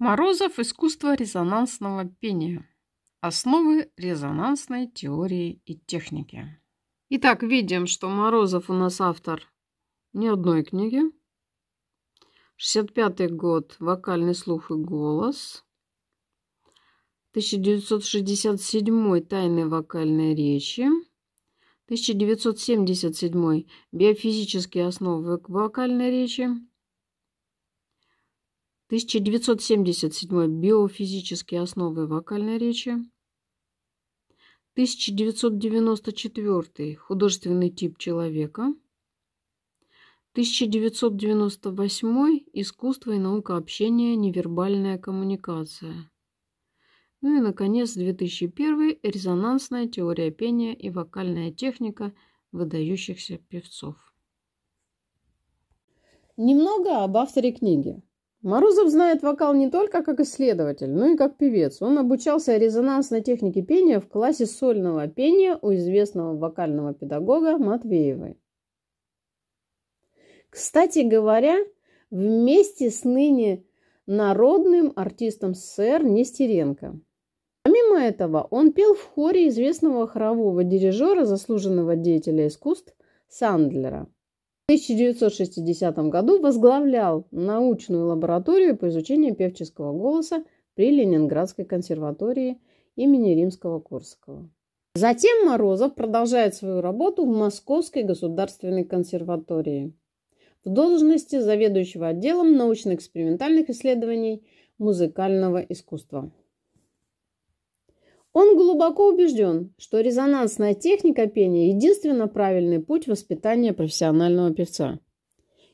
Морозов «Искусство резонансного пения. Основы резонансной теории и техники». Итак, видим, что Морозов у нас автор ни одной книги. 65 год «Вокальный слух и голос». 1967 Тайны вокальной речи». 1977 «Биофизические основы вокальной речи». 1977 «Биофизические основы вокальной речи». 1994 «Художественный тип человека». 1998 «Искусство и наука общения. Невербальная коммуникация». Ну и, наконец, 2001 «Резонансная теория пения и вокальная техника выдающихся певцов». Немного об авторе книги. Морозов знает вокал не только как исследователь, но и как певец. Он обучался резонансной технике пения в классе сольного пения у известного вокального педагога Матвеевой. Кстати говоря, вместе с ныне народным артистом СССР Нестеренко. Помимо этого, он пел в хоре известного хорового дирижера, заслуженного деятеля искусств Сандлера – в 1960 году возглавлял научную лабораторию по изучению певческого голоса при Ленинградской консерватории имени Римского-Корсакова. Затем Морозов продолжает свою работу в Московской государственной консерватории в должности заведующего отделом научно-экспериментальных исследований музыкального искусства. Он глубоко убежден, что резонансная техника пения – единственно правильный путь воспитания профессионального певца.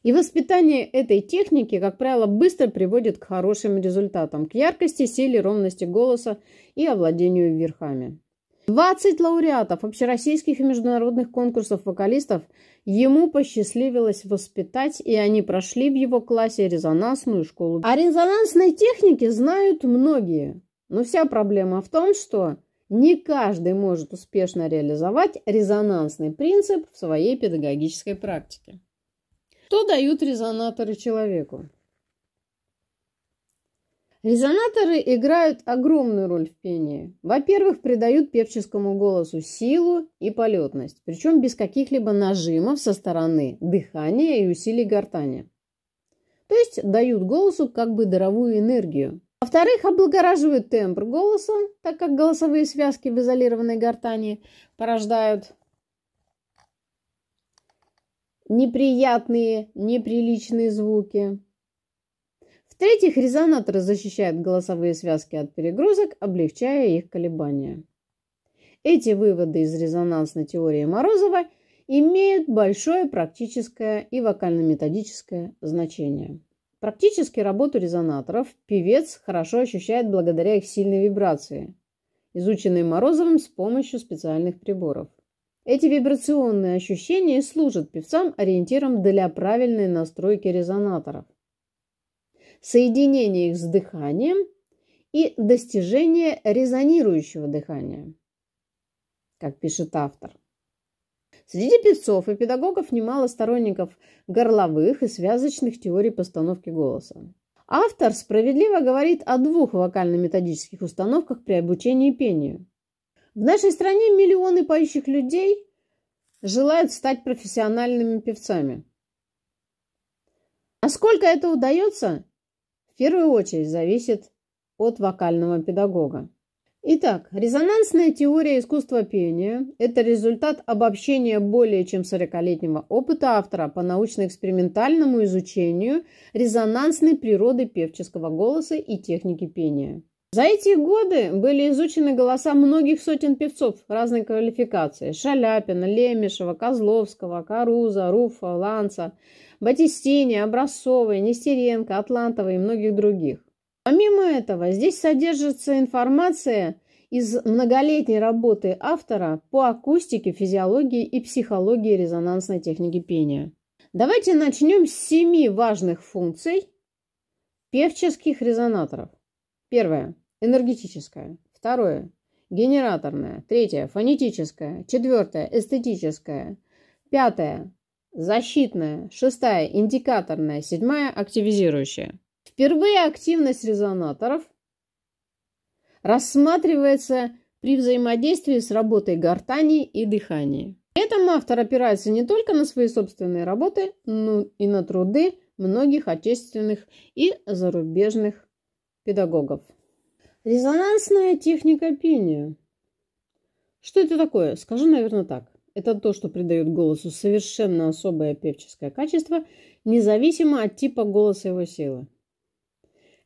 И воспитание этой техники, как правило, быстро приводит к хорошим результатам, к яркости, силе, ровности голоса и овладению верхами. 20 лауреатов общероссийских и международных конкурсов вокалистов ему посчастливилось воспитать, и они прошли в его классе резонансную школу. О резонансной технике знают многие, но вся проблема в том, что не каждый может успешно реализовать резонансный принцип в своей педагогической практике. Что дают резонаторы человеку? Резонаторы играют огромную роль в пении. Во-первых, придают певческому голосу силу и полетность, причем без каких-либо нажимов со стороны дыхания и усилий гортани. То есть дают голосу как бы даровую энергию, во-вторых, облагораживают тембр голоса, так как голосовые связки в изолированной гортани порождают неприятные, неприличные звуки. В-третьих, резонаторы защищают голосовые связки от перегрузок, облегчая их колебания. Эти выводы из резонансной теории Морозова имеют большое практическое и вокально-методическое значение. Практически работу резонаторов певец хорошо ощущает благодаря их сильной вибрации, изученной Морозовым с помощью специальных приборов. Эти вибрационные ощущения служат певцам ориентиром для правильной настройки резонаторов, соединения их с дыханием и достижения резонирующего дыхания, как пишет автор. Среди певцов и педагогов немало сторонников горловых и связочных теорий постановки голоса. Автор справедливо говорит о двух вокально-методических установках при обучении пению. В нашей стране миллионы поющих людей желают стать профессиональными певцами. Насколько это удается, в первую очередь зависит от вокального педагога. Итак, резонансная теория искусства пения – это результат обобщения более чем 40-летнего опыта автора по научно-экспериментальному изучению резонансной природы певческого голоса и техники пения. За эти годы были изучены голоса многих сотен певцов разной квалификации – Шаляпина, Лемешева, Козловского, Каруза, Руфа, Ланца, Батистини, Образцовой, Нестеренко, Атлантова и многих других. Помимо этого, здесь содержится информация из многолетней работы автора по акустике, физиологии и психологии резонансной техники пения. Давайте начнем с семи важных функций певческих резонаторов. Первое – энергетическое. Второе – генераторное. Третье – фонетическое. Четвертое – эстетическое. Пятое – защитная. Шестая – индикаторная. Седьмая – активизирующая. Впервые активность резонаторов рассматривается при взаимодействии с работой гортани и дыхания. При этом автор опирается не только на свои собственные работы, но и на труды многих отечественных и зарубежных педагогов. Резонансная техника пения. Что это такое? Скажу, наверное, так. Это то, что придает голосу совершенно особое певческое качество, независимо от типа голоса его силы.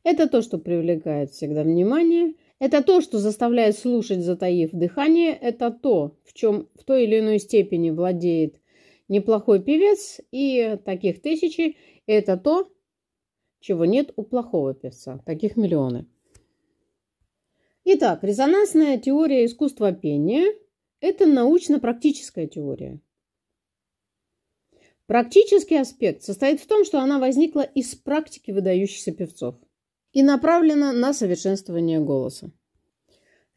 Это то, что привлекает всегда внимание. Это то, что заставляет слушать, затаив дыхание. Это то, в чем в той или иной степени владеет неплохой певец, и таких тысячи. Это то, чего нет у плохого певца. Таких миллионы. Итак, резонансная теория искусства пения – это научно-практическая теория. Практический аспект состоит в том, что она возникла из практики выдающихся певцов и направлена на совершенствование голоса.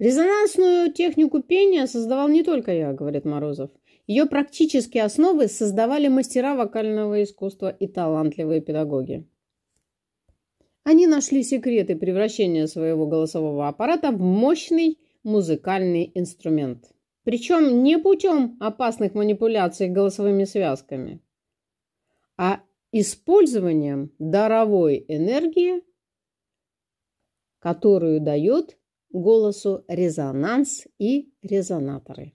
Резонансную технику пения создавал не только я, говорит Морозов. Ее практические основы создавали мастера вокального искусства и талантливые педагоги. Они нашли секреты превращения своего голосового аппарата в мощный музыкальный инструмент. Причем не путем опасных манипуляций голосовыми связками, а использованием даровой энергии которую дает голосу резонанс и резонаторы.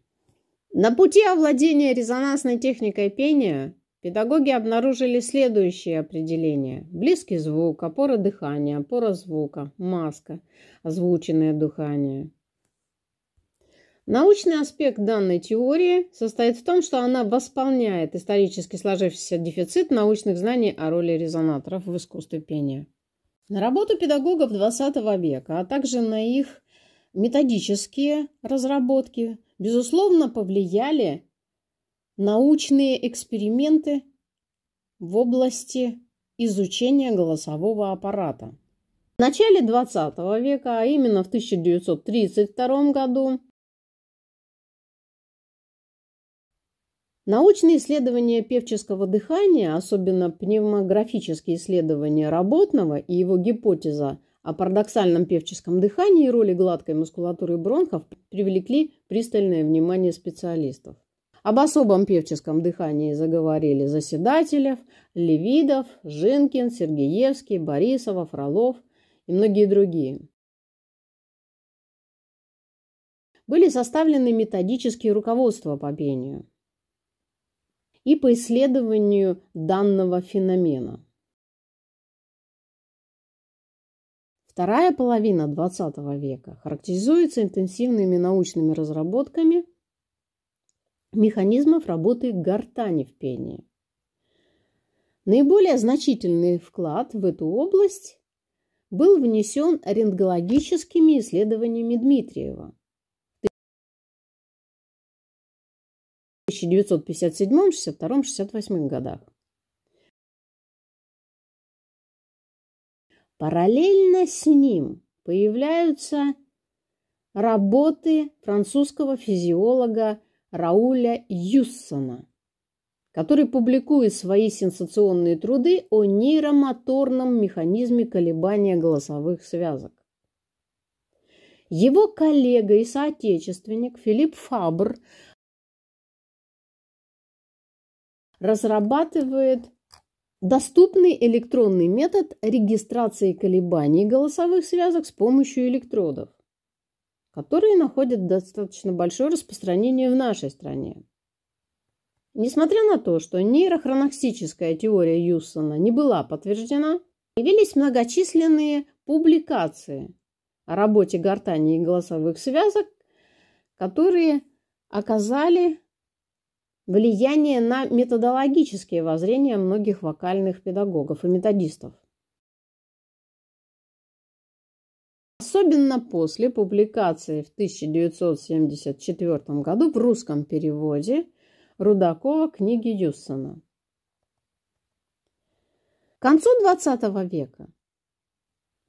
На пути овладения резонансной техникой пения педагоги обнаружили следующие определения. Близкий звук, опора дыхания, опора звука, маска, озвученное дыхание. Научный аспект данной теории состоит в том, что она восполняет исторически сложившийся дефицит научных знаний о роли резонаторов в искусстве пения. На работу педагогов XX века, а также на их методические разработки, безусловно, повлияли научные эксперименты в области изучения голосового аппарата. В начале 20 века, а именно в 1932 году, Научные исследования певческого дыхания, особенно пневмографические исследования работного и его гипотеза о парадоксальном певческом дыхании и роли гладкой мускулатуры бронхов привлекли пристальное внимание специалистов. Об особом певческом дыхании заговорили заседателев, Левидов, Жинкин, Сергеевский, Борисова, Фролов и многие другие. Были составлены методические руководства по пению – и по исследованию данного феномена. Вторая половина XX века характеризуется интенсивными научными разработками механизмов работы гортани в пении. Наиболее значительный вклад в эту область был внесен рентгологическими исследованиями Дмитриева – 1957, 62, 68 годах. Параллельно с ним появляются работы французского физиолога Рауля Юссона, который публикует свои сенсационные труды о нейромоторном механизме колебания голосовых связок. Его коллега и соотечественник Филипп Фабр разрабатывает доступный электронный метод регистрации колебаний голосовых связок с помощью электродов, которые находят достаточно большое распространение в нашей стране. Несмотря на то, что нейрохроноксическая теория Юссона не была подтверждена, появились многочисленные публикации о работе гортани и голосовых связок, которые оказали влияние на методологические воззрения многих вокальных педагогов и методистов. Особенно после публикации в 1974 году в русском переводе Рудакова книги Юссона. К концу XX века,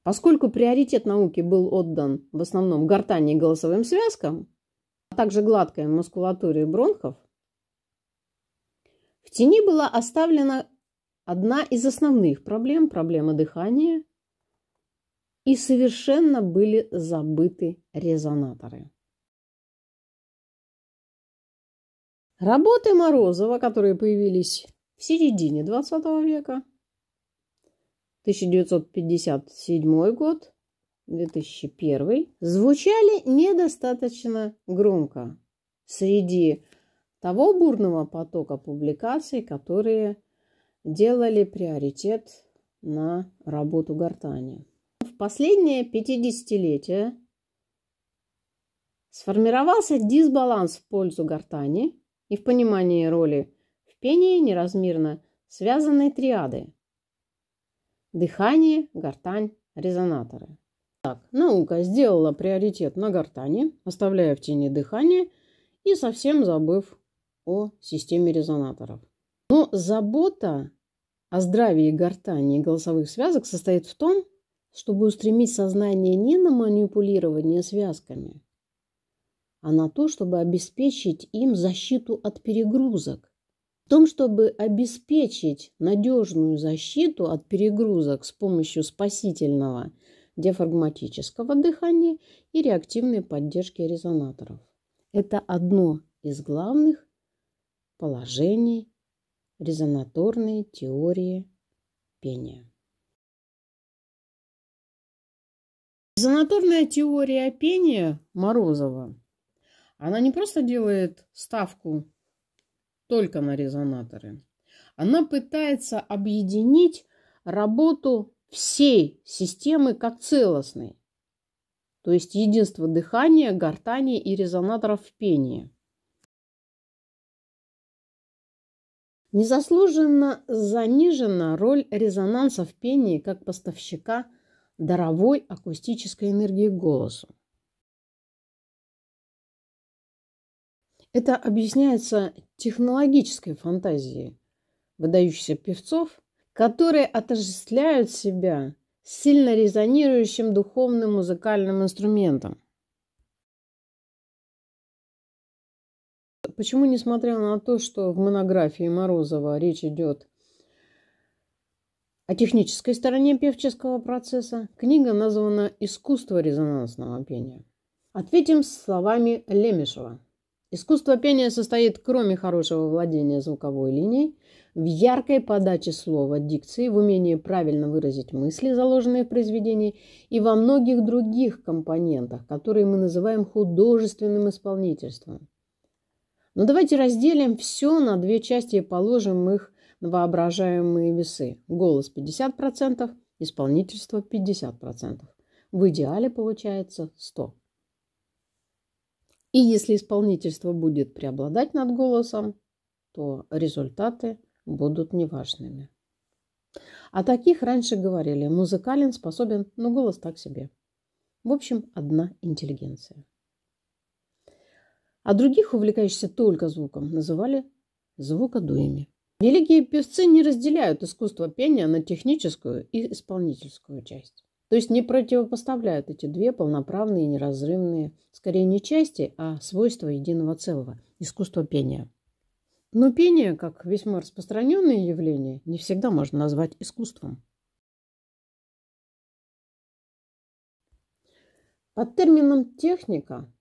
поскольку приоритет науки был отдан в основном гортани и голосовым связкам, а также гладкой мускулатуре бронхов, в тени была оставлена одна из основных проблем, проблема дыхания, и совершенно были забыты резонаторы. Работы Морозова, которые появились в середине 20 века, 1957 год, 2001, звучали недостаточно громко среди того бурного потока публикаций, которые делали приоритет на работу гортани. В последнее 50-летие сформировался дисбаланс в пользу гортани и в понимании роли в пении неразмерно связанной триады – дыхание, гортань, резонаторы. Так, наука сделала приоритет на гортани, оставляя в тени дыхание и совсем забыв о системе резонаторов. Но забота о здравии гортани и голосовых связок состоит в том, чтобы устремить сознание не на манипулирование связками, а на то, чтобы обеспечить им защиту от перегрузок. В том, чтобы обеспечить надежную защиту от перегрузок с помощью спасительного диафрагматического дыхания и реактивной поддержки резонаторов. Это одно из главных положений резонаторной теории пения. Резонаторная теория пения Морозова, она не просто делает ставку только на резонаторы, она пытается объединить работу всей системы как целостной, то есть единство дыхания, гортани и резонаторов в пении – Незаслуженно занижена роль резонанса в пении как поставщика даровой акустической энергии голосу. Это объясняется технологической фантазией выдающихся певцов, которые отождествляют себя с сильно резонирующим духовным музыкальным инструментом. Почему, несмотря на то, что в монографии Морозова речь идет о технической стороне певческого процесса, книга названа «Искусство резонансного пения». Ответим словами Лемешева. Искусство пения состоит, кроме хорошего владения звуковой линией, в яркой подаче слова дикции, в умении правильно выразить мысли, заложенные в произведении, и во многих других компонентах, которые мы называем художественным исполнительством. Но ну, давайте разделим все на две части и положим их на воображаемые весы. Голос 50%, исполнительство 50%. В идеале получается 100. И если исполнительство будет преобладать над голосом, то результаты будут неважными. О таких раньше говорили. Музыкален способен, но голос так себе. В общем, одна интеллигенция а других, увлекающихся только звуком, называли звукодуями. Великие певцы не разделяют искусство пения на техническую и исполнительскую часть. То есть не противопоставляют эти две полноправные и неразрывные, скорее не части, а свойства единого целого – искусство пения. Но пение, как весьма распространенное явление, не всегда можно назвать искусством. Под термином «техника»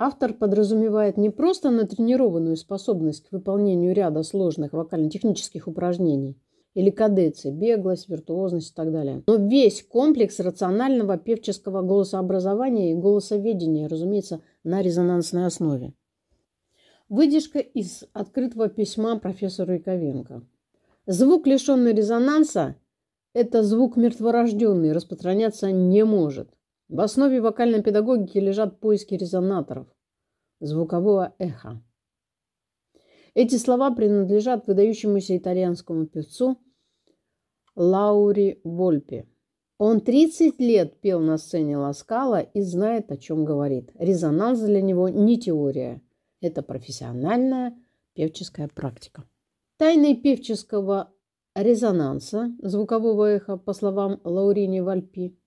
Автор подразумевает не просто натренированную способность к выполнению ряда сложных вокально-технических упражнений или кадеции, беглость, виртуозность и так далее, но весь комплекс рационального певческого голосообразования и голосоведения, разумеется, на резонансной основе. Выдержка из открытого письма профессора Яковенко. Звук, лишенный резонанса, это звук мертворожденный, распространяться не может. В основе вокальной педагогики лежат поиски резонаторов, звукового эха. Эти слова принадлежат выдающемуся итальянскому певцу Лаури Вольпи. Он 30 лет пел на сцене Ласкала и знает, о чем говорит. Резонанс для него не теория. Это профессиональная певческая практика. Тайной певческого резонанса звукового эха, по словам Лаурини Вальпи,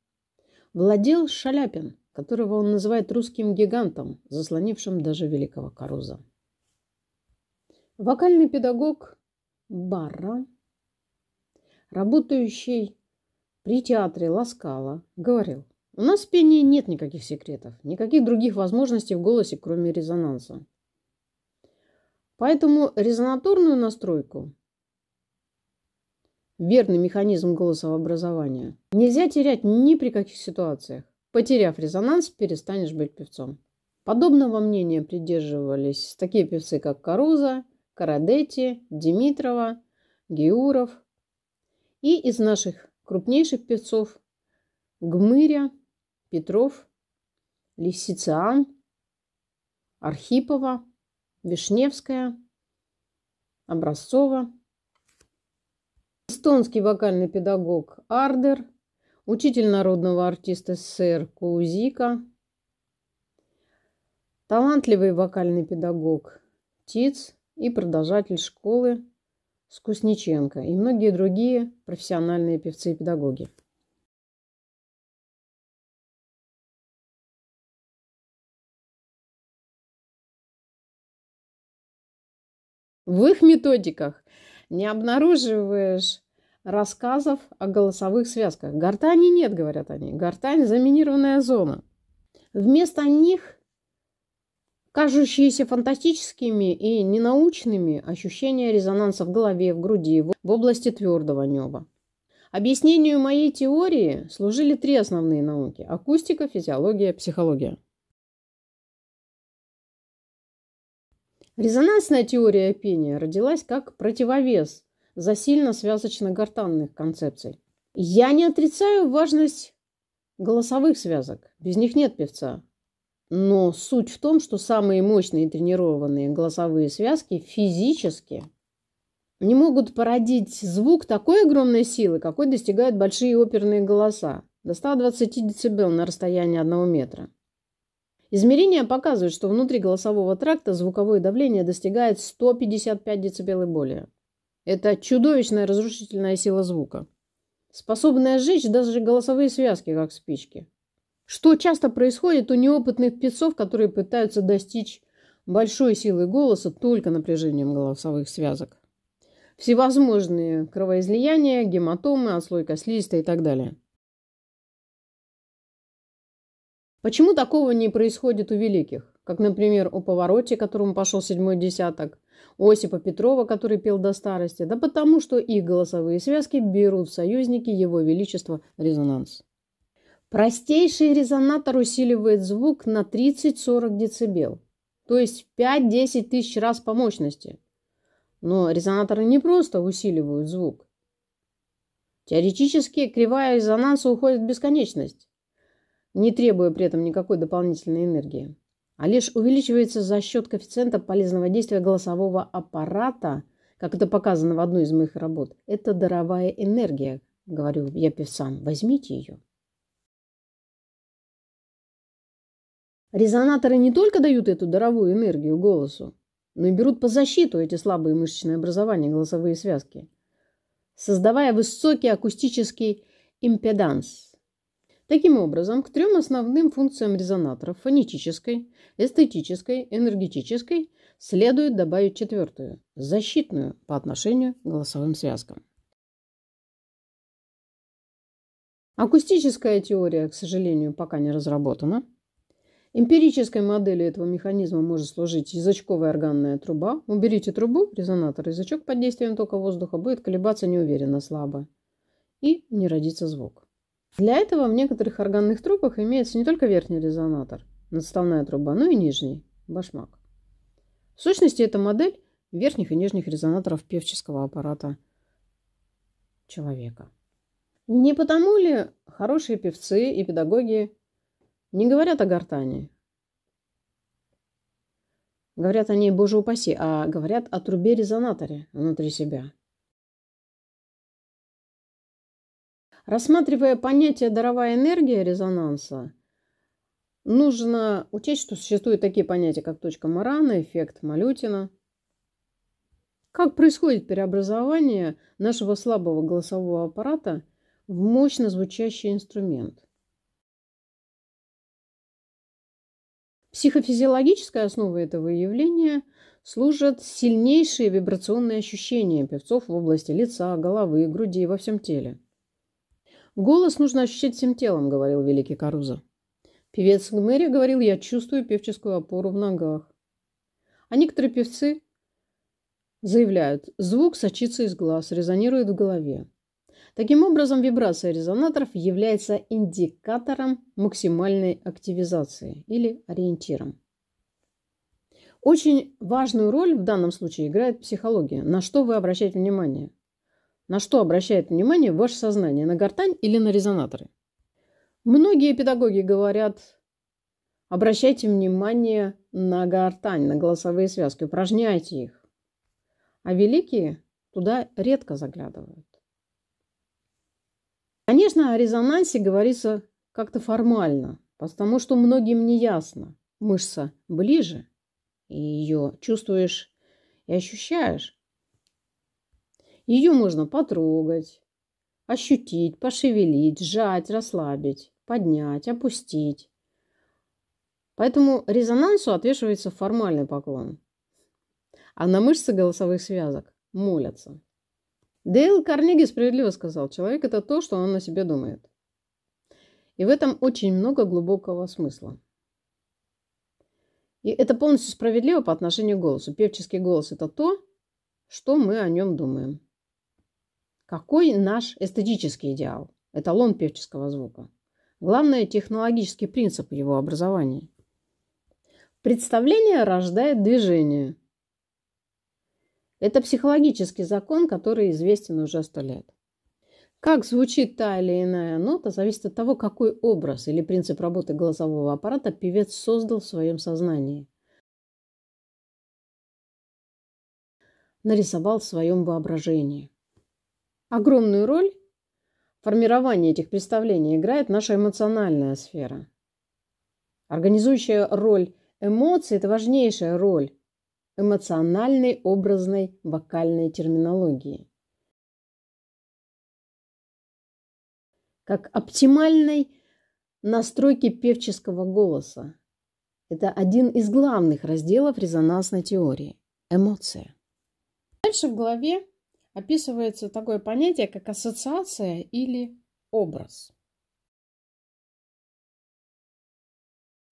владел Шаляпин, которого он называет русским гигантом, заслонившим даже великого Каруза. Вокальный педагог Барра, работающий при театре Ласкала, говорил, у нас в пении нет никаких секретов, никаких других возможностей в голосе, кроме резонанса. Поэтому резонаторную настройку верный механизм голосообразования. Нельзя терять ни при каких ситуациях. Потеряв резонанс, перестанешь быть певцом. Подобного мнения придерживались такие певцы, как Каруза, Карадети, Димитрова, Геуров и из наших крупнейших певцов Гмыря, Петров, Лисициан, Архипова, Вишневская, Образцова – эстонский вокальный педагог Ардер, учитель народного артиста СССР Кузика, талантливый вокальный педагог Тиц и продолжатель школы Скусниченко и многие другие профессиональные певцы и педагоги. В их методиках не обнаруживаешь рассказов о голосовых связках. Гортани нет, говорят они. Гортань – заминированная зона. Вместо них кажущиеся фантастическими и ненаучными ощущения резонанса в голове, в груди, в области твердого неба. Объяснению моей теории служили три основные науки – акустика, физиология, психология. Резонансная теория пения родилась как противовес за засильно связочно-гортанных концепций. Я не отрицаю важность голосовых связок. Без них нет певца. Но суть в том, что самые мощные тренированные голосовые связки физически не могут породить звук такой огромной силы, какой достигают большие оперные голоса, до 120 дБ на расстоянии 1 метра. Измерения показывают, что внутри голосового тракта звуковое давление достигает 155 дБ и более. Это чудовищная разрушительная сила звука, способная сжечь даже голосовые связки, как спички. Что часто происходит у неопытных певцов, которые пытаются достичь большой силы голоса только напряжением голосовых связок. Всевозможные кровоизлияния, гематомы, отслойка слизистой и так далее. Почему такого не происходит у великих? как, например, о повороте, которому пошел седьмой десяток, Осипа Петрова, который пел до старости, да потому что их голосовые связки берут союзники Его Величества резонанс. Простейший резонатор усиливает звук на 30-40 дБ, то есть 5-10 тысяч раз по мощности. Но резонаторы не просто усиливают звук. Теоретически кривая резонанса уходит в бесконечность, не требуя при этом никакой дополнительной энергии а лишь увеличивается за счет коэффициента полезного действия голосового аппарата, как это показано в одной из моих работ. Это даровая энергия, говорю я певцам, возьмите ее. Резонаторы не только дают эту даровую энергию голосу, но и берут по защиту эти слабые мышечные образования голосовые связки, создавая высокий акустический импеданс – Таким образом, к трем основным функциям резонаторов – фонетической, эстетической, энергетической – следует добавить четвертую – защитную по отношению к голосовым связкам. Акустическая теория, к сожалению, пока не разработана. Эмпирической моделью этого механизма может служить язычковая органная труба. Уберите трубу, резонатор, язычок под действием тока воздуха будет колебаться неуверенно, слабо. И не родится звук. Для этого в некоторых органных трубах имеется не только верхний резонатор, надставная труба, но и нижний, башмак. В сущности, это модель верхних и нижних резонаторов певческого аппарата человека. Не потому ли хорошие певцы и педагоги не говорят о гортани? Говорят они боже упаси, а говорят о трубе-резонаторе внутри себя. Рассматривая понятие даровая энергия резонанса, нужно учесть, что существуют такие понятия, как точка Марана, эффект Малютина. Как происходит преобразование нашего слабого голосового аппарата в мощно звучащий инструмент – Психофизиологической основой этого явления служат сильнейшие вибрационные ощущения певцов в области лица, головы, груди и во всем теле. «Голос нужно ощущать всем телом», — говорил великий Карузо. Певец Мэри говорил, я чувствую певческую опору в ногах. А некоторые певцы заявляют, звук сочится из глаз, резонирует в голове. Таким образом, вибрация резонаторов является индикатором максимальной активизации или ориентиром. Очень важную роль в данном случае играет психология, на что вы обращаете внимание – на что обращает внимание ваше сознание? На гортань или на резонаторы? Многие педагоги говорят, обращайте внимание на гортань, на голосовые связки, упражняйте их. А великие туда редко заглядывают. Конечно, о резонансе говорится как-то формально, потому что многим не ясно. Мышца ближе, и ее чувствуешь и ощущаешь. Ее можно потрогать, ощутить, пошевелить, сжать, расслабить, поднять, опустить. Поэтому резонансу отвешивается формальный поклон. А на мышцы голосовых связок молятся. Дейл Карнеги справедливо сказал, человек – это то, что он на себе думает. И в этом очень много глубокого смысла. И это полностью справедливо по отношению к голосу. Певческий голос – это то, что мы о нем думаем. Какой наш эстетический идеал? Эталон певческого звука. Главное – технологический принцип его образования. Представление рождает движение. Это психологический закон, который известен уже сто лет. Как звучит та или иная нота, зависит от того, какой образ или принцип работы голосового аппарата певец создал в своем сознании. Нарисовал в своем воображении. Огромную роль в формировании этих представлений играет наша эмоциональная сфера. Организующая роль эмоций – это важнейшая роль эмоциональной, образной, вокальной терминологии. Как оптимальной настройки певческого голоса. Это один из главных разделов резонансной теории – эмоция. Дальше в главе описывается такое понятие, как ассоциация или образ.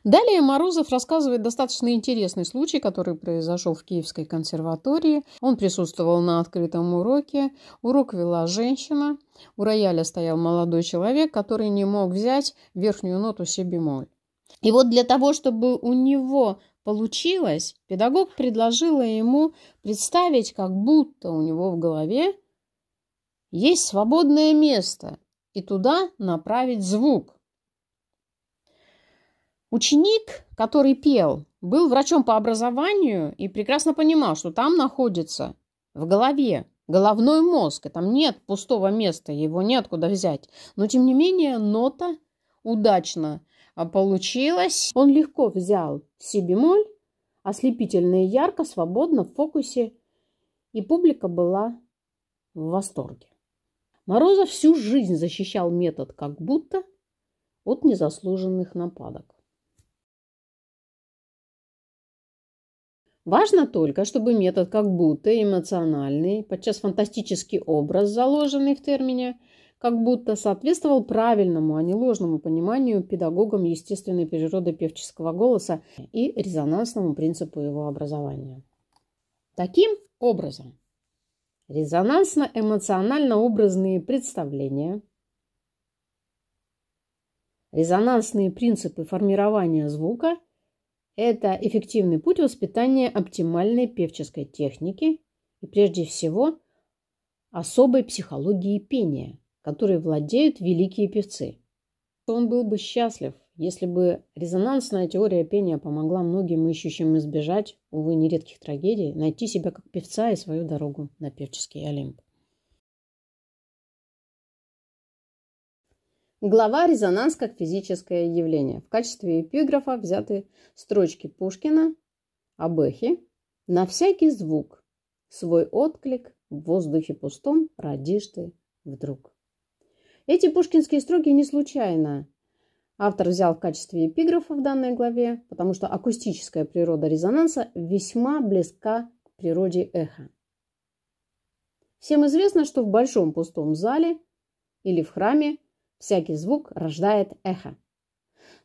Далее Морозов рассказывает достаточно интересный случай, который произошел в Киевской консерватории. Он присутствовал на открытом уроке. Урок вела женщина. У рояля стоял молодой человек, который не мог взять верхнюю ноту си бемоль. И вот для того, чтобы у него получилось, педагог предложила ему представить, как будто у него в голове есть свободное место, и туда направить звук. Ученик, который пел, был врачом по образованию и прекрасно понимал, что там находится в голове головной мозг, и там нет пустого места, его неоткуда взять. Но тем не менее нота удачно а, получилось. Он легко взял си бемоль, ослепительно и ярко, свободно, в фокусе, и публика была в восторге. Морозов всю жизнь защищал метод как будто от незаслуженных нападок. Важно только, чтобы метод как будто эмоциональный, подчас фантастический образ, заложенный в термине, как будто соответствовал правильному, а не ложному пониманию педагогам естественной природы певческого голоса и резонансному принципу его образования. Таким образом, резонансно-эмоционально-образные представления, резонансные принципы формирования звука – это эффективный путь воспитания оптимальной певческой техники и, прежде всего, особой психологии пения – которой владеют великие певцы. Он был бы счастлив, если бы резонансная теория пения помогла многим ищущим избежать, увы, нередких трагедий, найти себя как певца и свою дорогу на певческий Олимп. Глава «Резонанс как физическое явление». В качестве эпиграфа взяты строчки Пушкина об эхе. «На всякий звук свой отклик в воздухе пустом родишь ты вдруг». Эти пушкинские строки не случайно. Автор взял в качестве эпиграфа в данной главе, потому что акустическая природа резонанса весьма близка к природе эха. Всем известно, что в большом пустом зале или в храме всякий звук рождает эхо.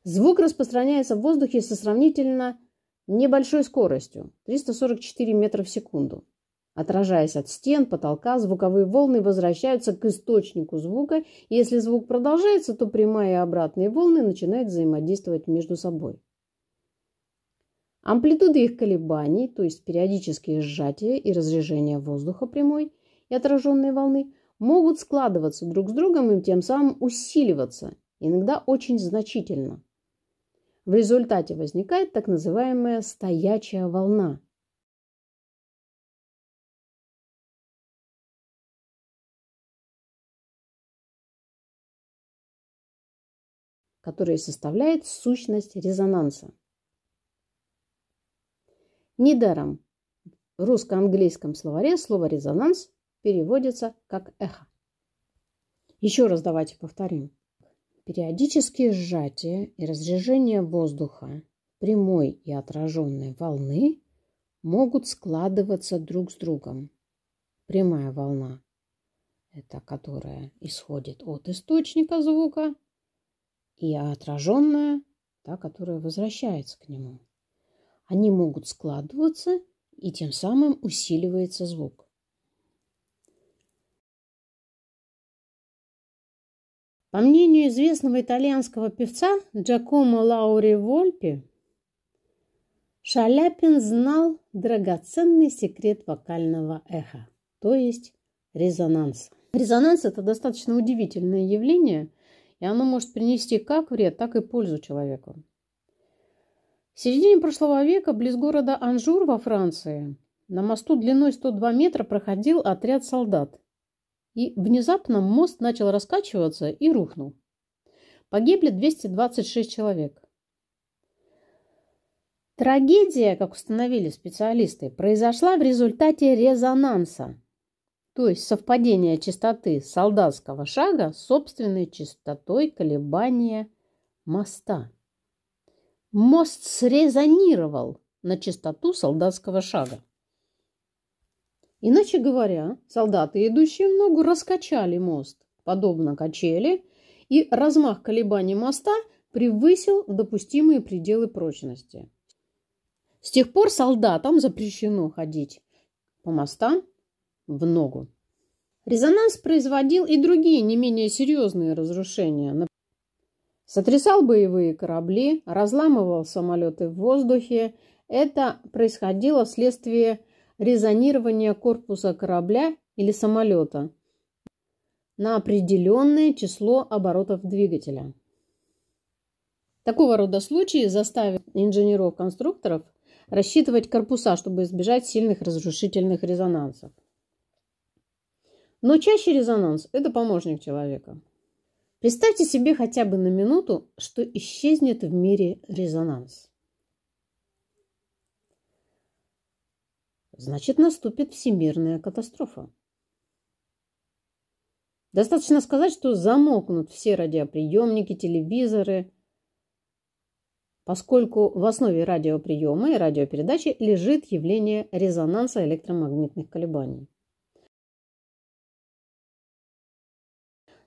Звук распространяется в воздухе со сравнительно небольшой скоростью – 344 метра в секунду. Отражаясь от стен, потолка, звуковые волны возвращаются к источнику звука. Если звук продолжается, то прямые и обратные волны начинают взаимодействовать между собой. Амплитуды их колебаний, то есть периодические сжатия и разрежения воздуха прямой и отраженной волны, могут складываться друг с другом и тем самым усиливаться, иногда очень значительно. В результате возникает так называемая стоячая волна – которая составляет сущность резонанса. Недаром в русско-английском словаре слово «резонанс» переводится как «эхо». Еще раз давайте повторим. Периодические сжатия и разрежение воздуха прямой и отраженной волны могут складываться друг с другом. Прямая волна – это которая исходит от источника звука, и отраженная, та, которая возвращается к нему. Они могут складываться, и тем самым усиливается звук. По мнению известного итальянского певца Джакомо Лаури Вольпи, Шаляпин знал драгоценный секрет вокального эха, то есть резонанса. Резонанс – это достаточно удивительное явление – и оно может принести как вред, так и пользу человеку. В середине прошлого века близ города Анжур во Франции на мосту длиной 102 метра проходил отряд солдат. И внезапно мост начал раскачиваться и рухнул. Погибли 226 человек. Трагедия, как установили специалисты, произошла в результате резонанса, то есть совпадение частоты солдатского шага с собственной частотой колебания моста. Мост срезонировал на частоту солдатского шага. Иначе говоря, солдаты, идущие в ногу, раскачали мост, подобно качели, и размах колебаний моста превысил допустимые пределы прочности. С тех пор солдатам запрещено ходить по мостам в ногу. Резонанс производил и другие не менее серьезные разрушения. Сотрясал боевые корабли, разламывал самолеты в воздухе. Это происходило вследствие резонирования корпуса корабля или самолета на определенное число оборотов двигателя. Такого рода случаи заставят инженеров-конструкторов рассчитывать корпуса, чтобы избежать сильных разрушительных резонансов. Но чаще резонанс – это помощник человека. Представьте себе хотя бы на минуту, что исчезнет в мире резонанс. Значит, наступит всемирная катастрофа. Достаточно сказать, что замокнут все радиоприемники, телевизоры, поскольку в основе радиоприема и радиопередачи лежит явление резонанса электромагнитных колебаний.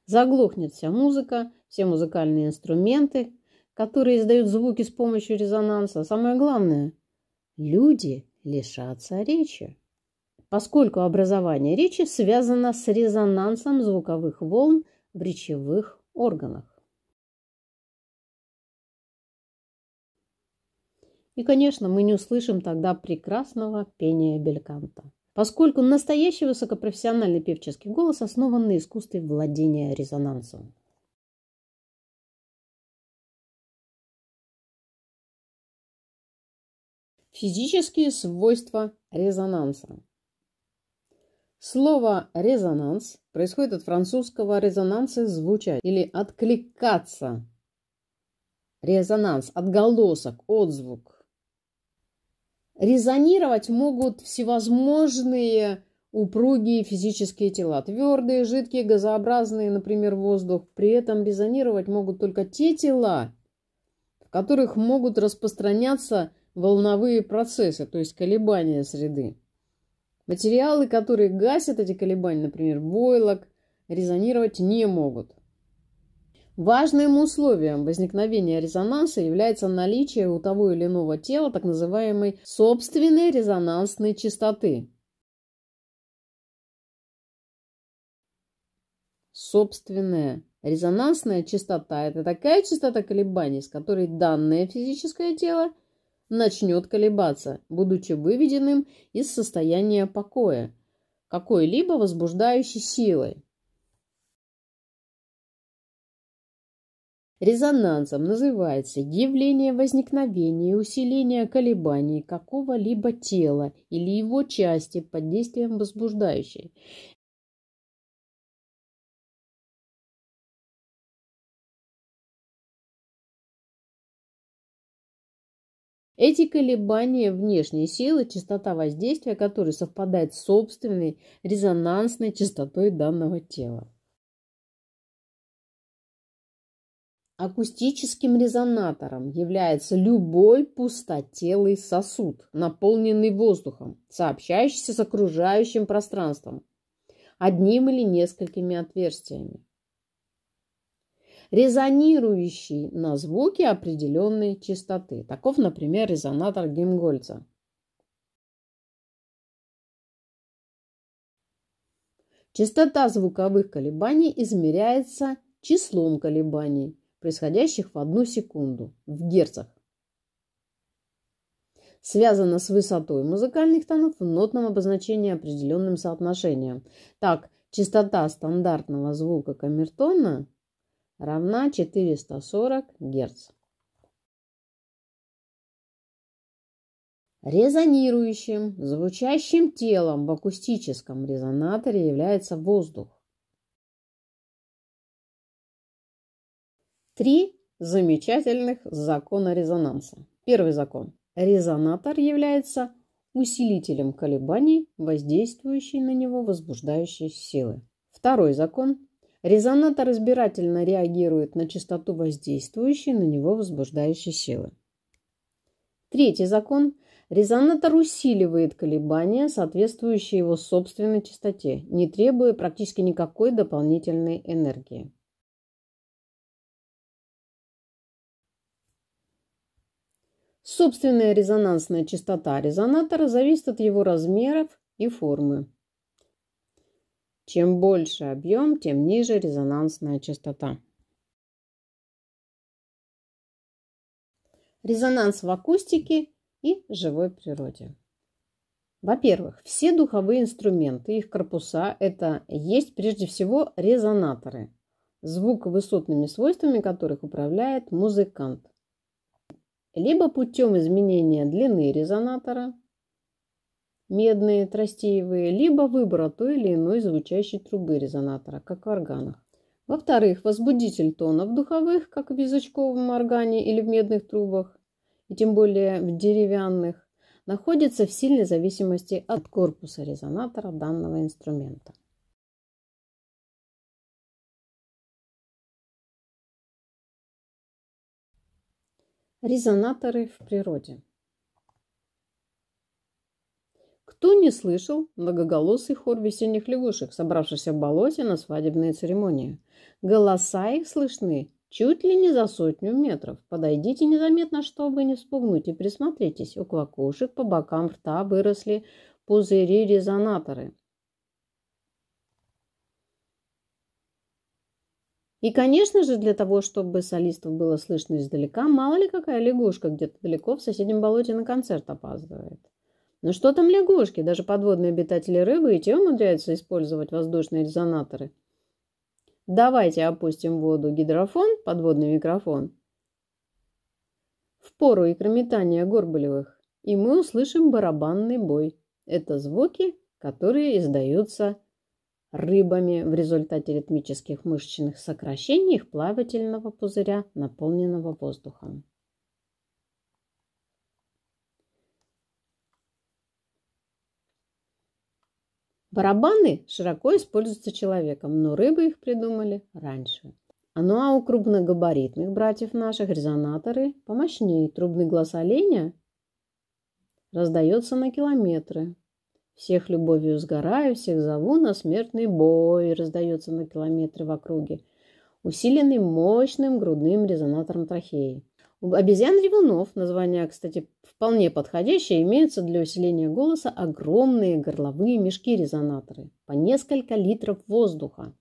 Заглохнет вся музыка, все музыкальные инструменты, которые издают звуки с помощью резонанса. Самое главное, люди лишатся речи. Поскольку образование речи связано с резонансом звуковых волн в речевых органах. И, конечно, мы не услышим тогда прекрасного пения бельканта поскольку настоящий высокопрофессиональный певческий голос основан на искусстве владения резонансом. Физические свойства резонанса. Слово «резонанс» происходит от французского «резонансы» – звучать или «откликаться». Резонанс – отголосок, отзвук, резонировать могут всевозможные упругие физические тела, твердые, жидкие, газообразные, например, воздух. При этом резонировать могут только те тела, в которых могут распространяться волновые процессы, то есть колебания среды. Материалы, которые гасят эти колебания, например, войлок, резонировать не могут. Важным условием возникновения резонанса является наличие у того или иного тела так называемой собственной резонансной частоты. Собственная резонансная частота – это такая частота колебаний, с которой данное физическое тело начнет колебаться, будучи выведенным из состояния покоя какой-либо возбуждающей силой. Резонансом называется явление возникновения и усиления колебаний какого-либо тела или его части под действием возбуждающей. Эти колебания внешней силы, частота воздействия которой совпадает с собственной резонансной частотой данного тела. Акустическим резонатором является любой пустотелый сосуд, наполненный воздухом, сообщающийся с окружающим пространством, одним или несколькими отверстиями, резонирующий на звуки определенной частоты. Таков, например, резонатор Гемгольца. Частота звуковых колебаний измеряется числом колебаний – происходящих в одну секунду в герцах. Связано с высотой музыкальных тонов в нотном обозначении определенным соотношением. Так, частота стандартного звука камертона равна 440 Гц. Резонирующим, звучащим телом в акустическом резонаторе является воздух. Три замечательных закона резонанса. Первый закон. Резонатор является усилителем колебаний, воздействующей на него возбуждающей силы. Второй закон. Резонатор избирательно реагирует на частоту воздействующей на него возбуждающей силы. Третий закон. Резонатор усиливает колебания, соответствующие его собственной частоте, не требуя практически никакой дополнительной энергии. Собственная резонансная частота резонатора зависит от его размеров и формы. Чем больше объем, тем ниже резонансная частота. Резонанс в акустике и живой природе. Во-первых, все духовые инструменты, их корпуса – это есть прежде всего резонаторы, звуковысотными свойствами которых управляет музыкант либо путем изменения длины резонатора, медные, тростеевые, либо выбора той или иной звучащей трубы резонатора, как в органах. Во-вторых, возбудитель тона в духовых, как в язычковом органе или в медных трубах, и тем более в деревянных, находится в сильной зависимости от корпуса резонатора данного инструмента. Резонаторы в природе. Кто не слышал многоголосый хор весенних лягушек, собравшихся в болоте на свадебные церемонии? Голоса их слышны чуть ли не за сотню метров. Подойдите незаметно, чтобы не спугнуть и присмотритесь. У квакушек по бокам рта выросли пузыри-резонаторы – И, конечно же, для того, чтобы солистов было слышно издалека, мало ли какая лягушка где-то далеко в соседнем болоте на концерт опаздывает. Но что там лягушки? Даже подводные обитатели рыбы и те умудряются использовать воздушные резонаторы. Давайте опустим в воду гидрофон, подводный микрофон, в пору икрометания Горболевых, и мы услышим барабанный бой. Это звуки, которые издаются рыбами в результате ритмических мышечных сокращений их плавательного пузыря, наполненного воздухом. Барабаны широко используются человеком, но рыбы их придумали раньше. А ну а у крупногабаритных братьев наших резонаторы помощнее. Трубный глаз оленя раздается на километры. Всех любовью сгораю, всех зову на смертный бой, раздается на километры в округе, усиленный мощным грудным резонатором трахеи. У обезьян-ревунов, название, кстати, вполне подходящее, имеются для усиления голоса огромные горловые мешки-резонаторы по несколько литров воздуха.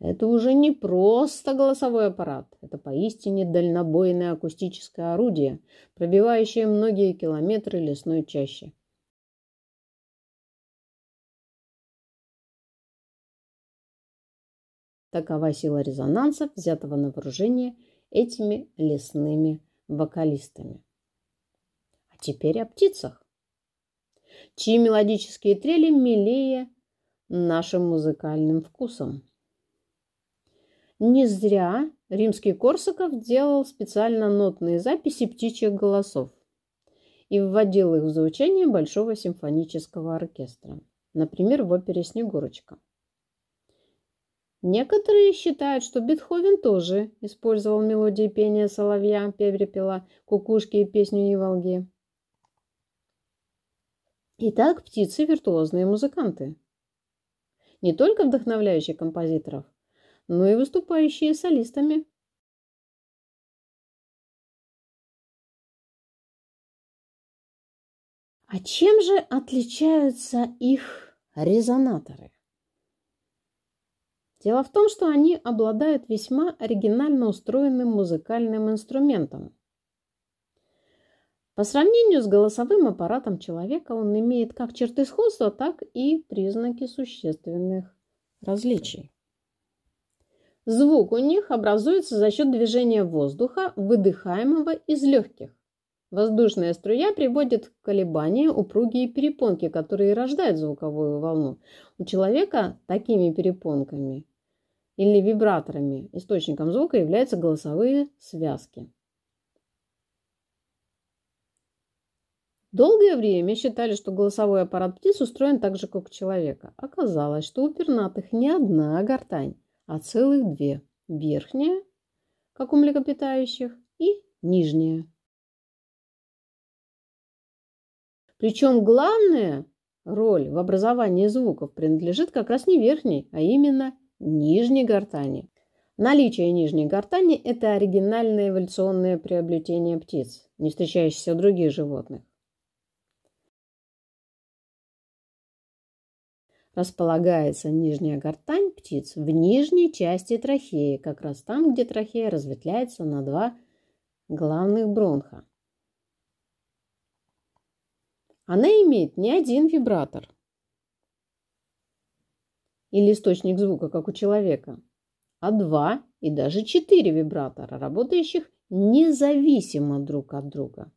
Это уже не просто голосовой аппарат, это поистине дальнобойное акустическое орудие, пробивающее многие километры лесной чаще. Такова сила резонанса, взятого на вооружение этими лесными вокалистами. А теперь о птицах, чьи мелодические трели милее нашим музыкальным вкусом. Не зря римский Корсаков делал специально нотные записи птичьих голосов и вводил их в звучание Большого симфонического оркестра, например, в опере «Снегурочка». Некоторые считают, что Бетховен тоже использовал мелодии пения соловья, перепела, кукушки и песню Иволги. Итак, птицы – виртуозные музыканты. Не только вдохновляющие композиторов, но и выступающие солистами. А чем же отличаются их резонаторы? Дело в том, что они обладают весьма оригинально устроенным музыкальным инструментом. По сравнению с голосовым аппаратом человека он имеет как черты сходства, так и признаки существенных различий. Звук у них образуется за счет движения воздуха, выдыхаемого из легких. Воздушная струя приводит к колебания упругие перепонки, которые рождают звуковую волну. У человека такими перепонками или вибраторами источником звука являются голосовые связки. Долгое время считали, что голосовой аппарат птиц устроен так же, как у человека. Оказалось, что у пернатых не одна гортань, а целых две. Верхняя, как у млекопитающих, и нижняя. Причем главная роль в образовании звуков принадлежит как раз не верхней, а именно нижней гортани. Наличие нижней гортани – это оригинальное эволюционное приобретение птиц, не встречающееся у других животных. Располагается нижняя гортань птиц в нижней части трахеи, как раз там, где трахея разветвляется на два главных бронха. Она имеет не один вибратор или источник звука, как у человека, а два и даже четыре вибратора, работающих независимо друг от друга.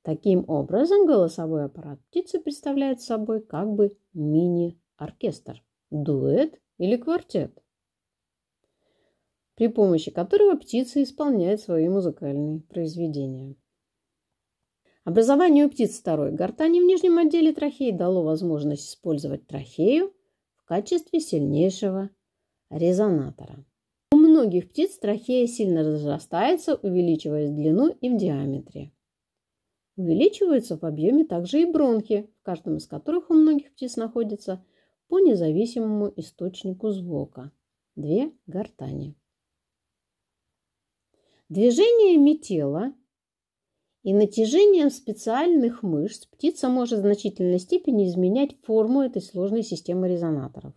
Таким образом, голосовой аппарат птицы представляет собой как бы мини-оркестр, дуэт или квартет, при помощи которого птица исполняет свои музыкальные произведения. Образование у птиц второй гортани в нижнем отделе трахеи дало возможность использовать трахею в качестве сильнейшего резонатора. У многих птиц трахея сильно разрастается, увеличиваясь в длину и в диаметре. Увеличиваются в объеме также и бронхи, в каждом из которых у многих птиц находится по независимому источнику звука – две гортани. Движениями тела и натяжением специальных мышц птица может в значительной степени изменять форму этой сложной системы резонаторов.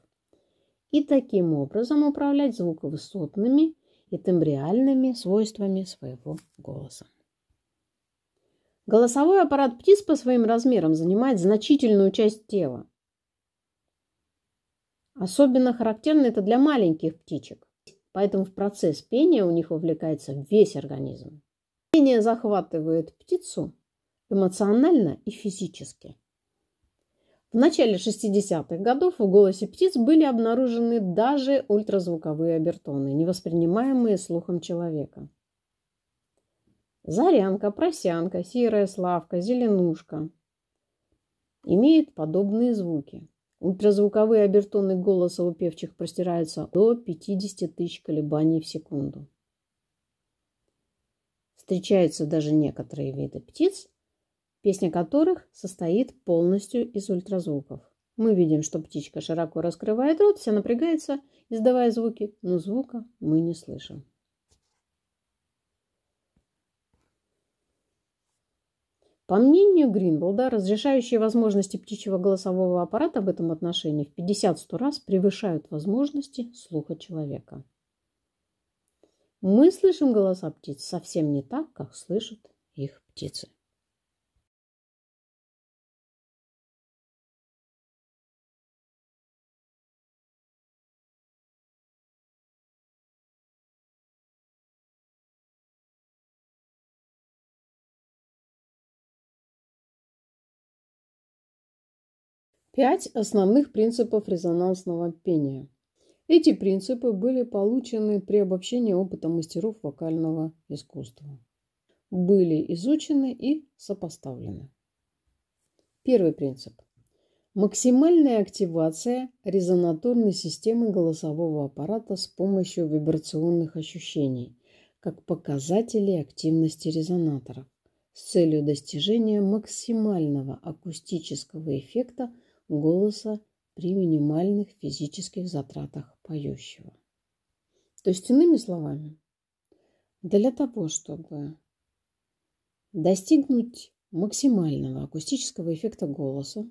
И таким образом управлять звуковысотными и тембриальными свойствами своего голоса. Голосовой аппарат птиц по своим размерам занимает значительную часть тела. Особенно характерно это для маленьких птичек, поэтому в процесс пения у них вовлекается весь организм. Пение захватывает птицу эмоционально и физически. В начале 60-х годов в голосе птиц были обнаружены даже ультразвуковые обертоны, невоспринимаемые слухом человека. Зарянка, просянка, серая славка, зеленушка имеют подобные звуки. Ультразвуковые обертоны голоса у певчих простираются до 50 тысяч колебаний в секунду. Встречаются даже некоторые виды птиц, песня которых состоит полностью из ультразвуков. Мы видим, что птичка широко раскрывает рот, вся напрягается, издавая звуки, но звука мы не слышим. По мнению Гринволда, разрешающие возможности птичьего голосового аппарата в этом отношении в 50-100 раз превышают возможности слуха человека. Мы слышим голоса птиц совсем не так, как слышат их птицы. Пять основных принципов резонансного пения – эти принципы были получены при обобщении опыта мастеров вокального искусства. Были изучены и сопоставлены. Первый принцип. Максимальная активация резонаторной системы голосового аппарата с помощью вибрационных ощущений, как показателей активности резонатора с целью достижения максимального акустического эффекта голоса при минимальных физических затратах поющего. То есть, иными словами, для того, чтобы достигнуть максимального акустического эффекта голоса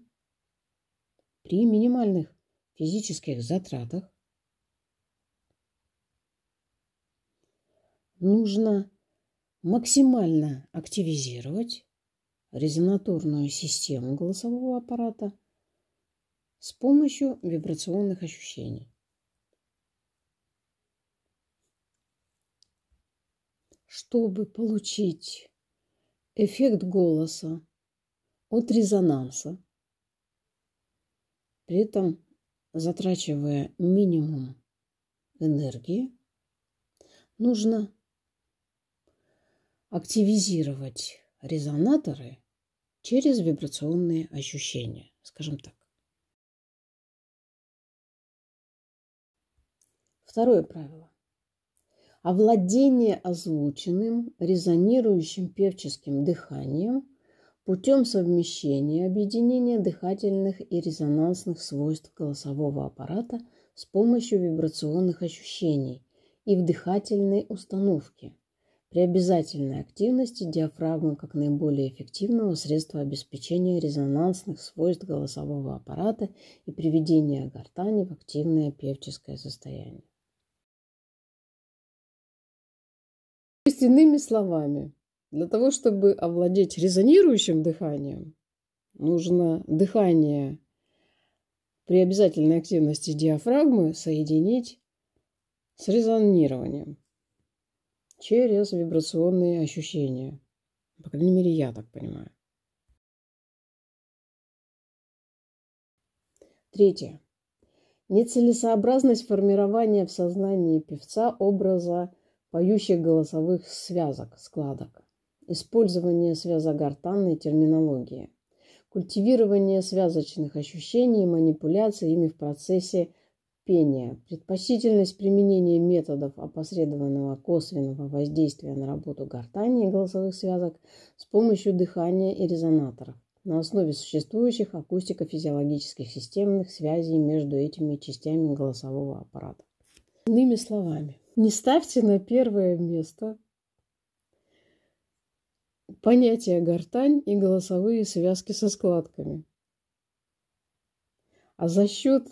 при минимальных физических затратах, нужно максимально активизировать резонаторную систему голосового аппарата – с помощью вибрационных ощущений. Чтобы получить эффект голоса от резонанса, при этом затрачивая минимум энергии, нужно активизировать резонаторы через вибрационные ощущения, скажем так. Второе правило. Овладение озвученным, резонирующим певческим дыханием путем совмещения объединения дыхательных и резонансных свойств голосового аппарата с помощью вибрационных ощущений и в дыхательной установке при обязательной активности диафрагмы как наиболее эффективного средства обеспечения резонансных свойств голосового аппарата и приведения гортани в активное певческое состояние. То есть, иными словами, для того, чтобы овладеть резонирующим дыханием, нужно дыхание при обязательной активности диафрагмы соединить с резонированием через вибрационные ощущения. По крайней мере, я так понимаю. Третье. Нецелесообразность формирования в сознании певца образа поющих голосовых связок, складок, использование связогортанной терминологии, культивирование связочных ощущений и манипуляций ими в процессе пения, предпочтительность применения методов опосредованного косвенного воздействия на работу гортани и голосовых связок с помощью дыхания и резонаторов на основе существующих акустико-физиологических системных связей между этими частями голосового аппарата. Иными словами, не ставьте на первое место понятия гортань и голосовые связки со складками. А за счет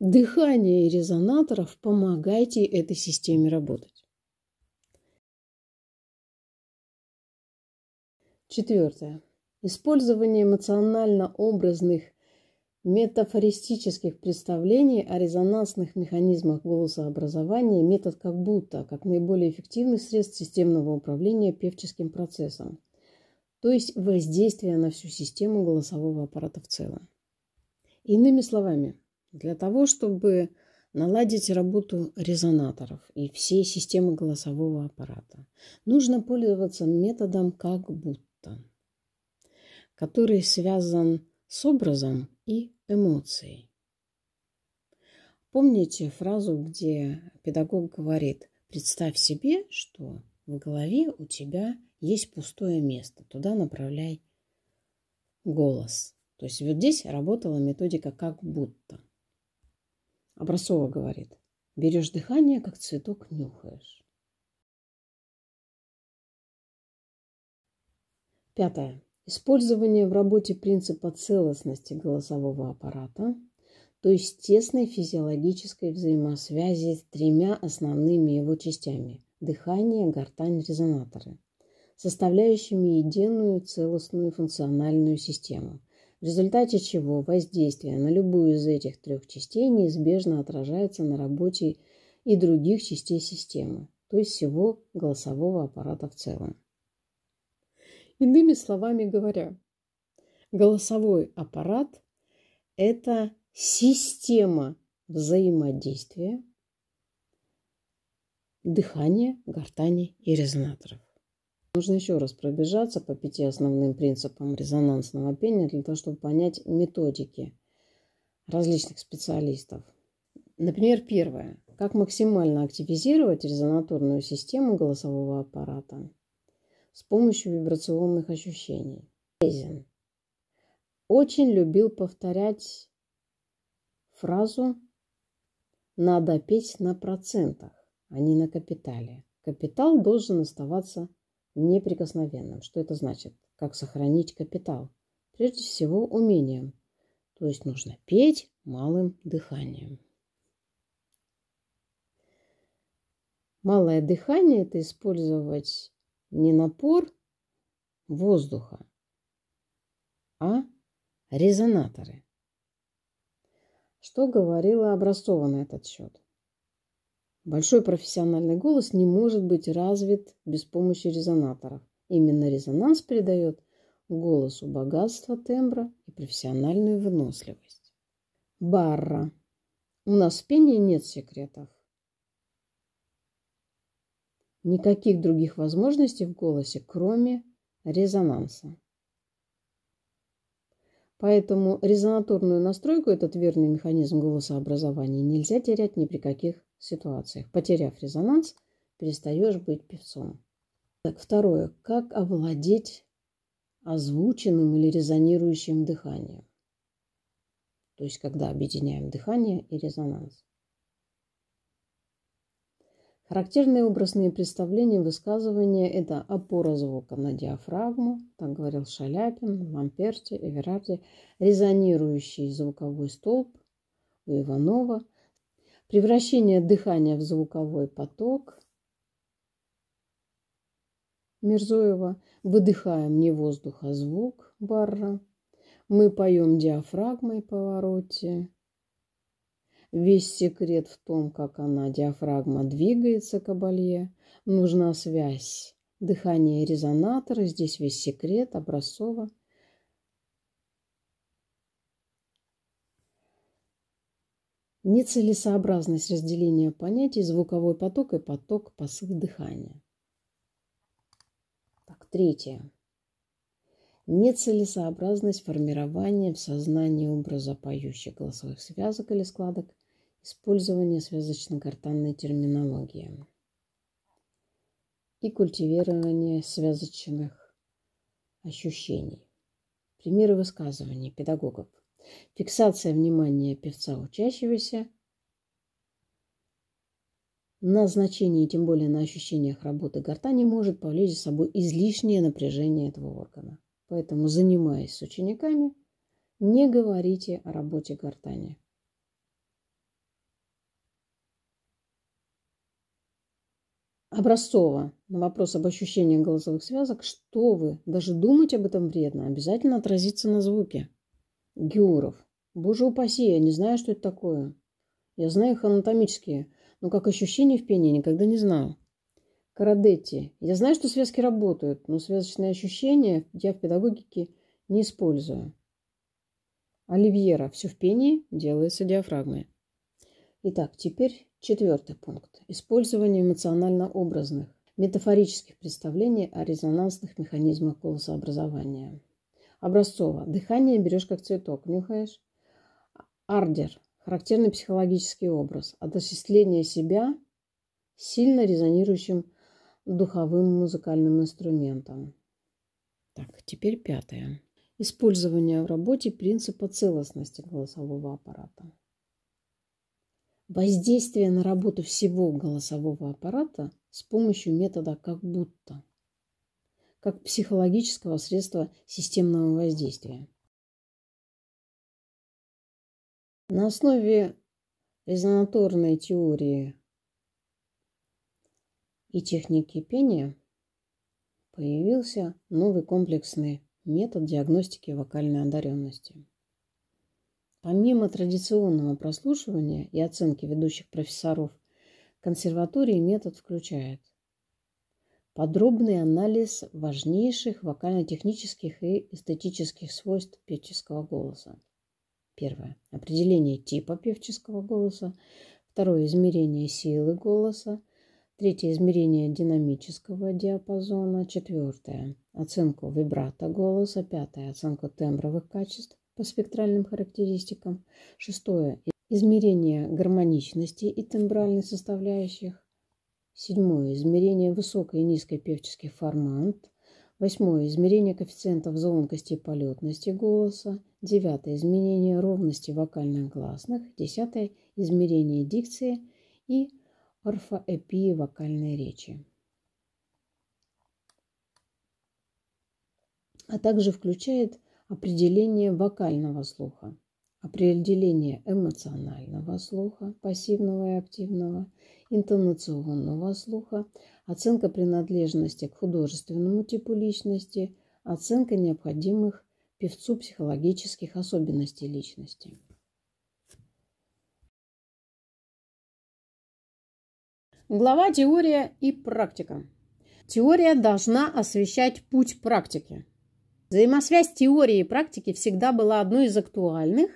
дыхания и резонаторов помогайте этой системе работать. Четвертое. Использование эмоционально-образных метафористических представлений о резонансных механизмах голосообразования метод как будто, как наиболее эффективный средств системного управления певческим процессом, то есть воздействие на всю систему голосового аппарата в целом. Иными словами, для того, чтобы наладить работу резонаторов и всей системы голосового аппарата, нужно пользоваться методом как будто, который связан с образом, и эмоций. Помните фразу, где педагог говорит, представь себе, что в голове у тебя есть пустое место, туда направляй голос. То есть вот здесь работала методика как будто. Образцова говорит, берешь дыхание, как цветок нюхаешь. Пятое. Использование в работе принципа целостности голосового аппарата, то есть тесной физиологической взаимосвязи с тремя основными его частями – дыхание, гортань, резонаторы, составляющими единую целостную функциональную систему, в результате чего воздействие на любую из этих трех частей неизбежно отражается на работе и других частей системы, то есть всего голосового аппарата в целом. Иными словами говоря, голосовой аппарат – это система взаимодействия дыхания, гортани и резонаторов. Нужно еще раз пробежаться по пяти основным принципам резонансного пения для того, чтобы понять методики различных специалистов. Например, первое. Как максимально активизировать резонаторную систему голосового аппарата – с помощью вибрационных ощущений. Эйзен очень любил повторять фразу «надо петь на процентах, а не на капитале». Капитал должен оставаться неприкосновенным. Что это значит? Как сохранить капитал? Прежде всего умением. То есть нужно петь малым дыханием. Малое дыхание – это использовать не напор воздуха, а резонаторы. Что говорила Образцова на этот счет? Большой профессиональный голос не может быть развит без помощи резонаторов. Именно резонанс придает голосу богатство тембра и профессиональную выносливость. Барра. У нас в пении нет секретов. Никаких других возможностей в голосе, кроме резонанса. Поэтому резонаторную настройку, этот верный механизм голосообразования, нельзя терять ни при каких ситуациях. Потеряв резонанс, перестаешь быть певцом. Так, второе. Как овладеть озвученным или резонирующим дыханием? То есть, когда объединяем дыхание и резонанс. Характерные образные представления высказывания – это опора звука на диафрагму, так говорил Шаляпин, Мамперти, Эверарди, резонирующий звуковой столб у Иванова, превращение дыхания в звуковой поток Мирзоева, выдыхаем не воздух, а звук Барра, мы поем диафрагмой повороте, Весь секрет в том, как она, диафрагма, двигается к оболье. Нужна связь дыхание резонатора. Здесь весь секрет образцова. Нецелесообразность разделения понятий звуковой поток и поток посыл дыхания. Так, третье. Нецелесообразность формирования в сознании образа поющих голосовых связок или складок использование связочно-гортанной терминологии и культивирование связочных ощущений. Примеры высказываний педагогов. Фиксация внимания певца учащегося на значение, тем более на ощущениях работы гортани, может повлечь за собой излишнее напряжение этого органа. Поэтому, занимаясь с учениками, не говорите о работе гортани. Образцова на вопрос об ощущении голосовых связок, что вы, даже думать об этом вредно, обязательно отразится на звуке. Геуров. Боже упаси, я не знаю, что это такое. Я знаю их анатомические, но как ощущение в пении никогда не знаю. Карадетти. Я знаю, что связки работают, но связочные ощущения я в педагогике не использую. Оливьера. Все в пении делается диафрагмой. Итак, теперь четвертый пункт. Использование эмоционально-образных, метафорических представлений о резонансных механизмах голосообразования. Образцово. Дыхание берешь как цветок, нюхаешь. Ардер. Характерный психологический образ. Отосчисление себя сильно резонирующим духовым музыкальным инструментом. Так, теперь пятое. Использование в работе принципа целостности голосового аппарата. Воздействие на работу всего голосового аппарата с помощью метода «как будто», как психологического средства системного воздействия. На основе резонаторной теории и техники пения появился новый комплексный метод диагностики вокальной одаренности – Помимо традиционного прослушивания и оценки ведущих профессоров, консерватории метод включает подробный анализ важнейших вокально-технических и эстетических свойств певческого голоса. Первое. Определение типа певческого голоса. Второе. Измерение силы голоса. Третье. Измерение динамического диапазона. Четвертое. Оценку вибрата голоса. Пятое. Оценку тембровых качеств по спектральным характеристикам. Шестое. Измерение гармоничности и тембральной составляющих. Седьмое. Измерение высокой и низкой певческих формант. Восьмое. Измерение коэффициентов звонкости и полетности голоса. Девятое. Изменение ровности вокальных гласных. Десятое. Измерение дикции и орфоэпии вокальной речи. А также включает Определение вокального слуха, определение эмоционального слуха, пассивного и активного, интонационного слуха, оценка принадлежности к художественному типу личности, оценка необходимых певцу психологических особенностей личности. Глава «Теория и практика». Теория должна освещать путь практики. Взаимосвязь теории и практики всегда была одной из актуальных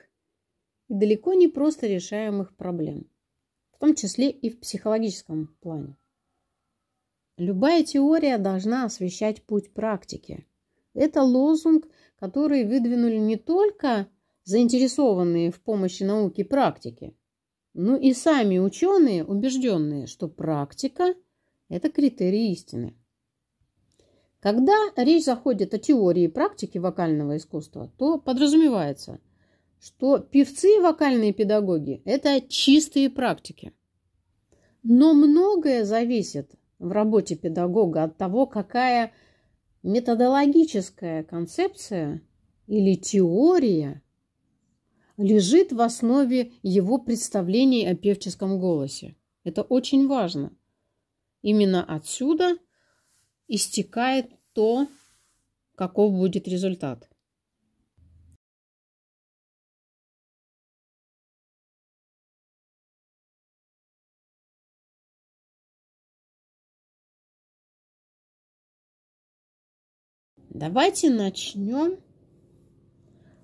и далеко не просто решаемых проблем, в том числе и в психологическом плане. Любая теория должна освещать путь практики. Это лозунг, который выдвинули не только заинтересованные в помощи науке практики, но и сами ученые, убежденные, что практика – это критерий истины. Когда речь заходит о теории и практике вокального искусства, то подразумевается, что певцы и вокальные педагоги – это чистые практики. Но многое зависит в работе педагога от того, какая методологическая концепция или теория лежит в основе его представлений о певческом голосе. Это очень важно. Именно отсюда истекает то каков будет результат. Давайте начнем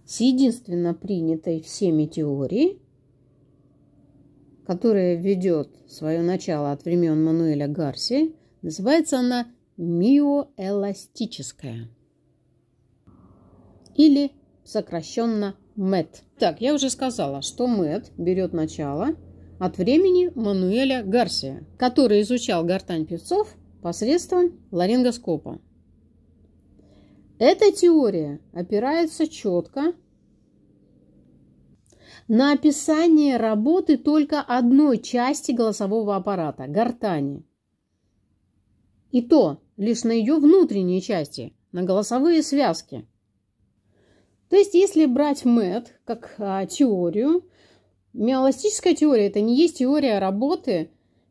с единственно принятой всеми теории, которая ведет свое начало от времен Мануэля Гарси. Называется она миоэластическая или сокращенно МЭД. Так, я уже сказала, что МЭД берет начало от времени Мануэля Гарсия, который изучал гортань певцов посредством ларингоскопа. Эта теория опирается четко на описание работы только одной части голосового аппарата – гортани – и то лишь на ее внутренние части, на голосовые связки. То есть, если брать МЭД как а, теорию, миоластическая теория – это не есть теория работы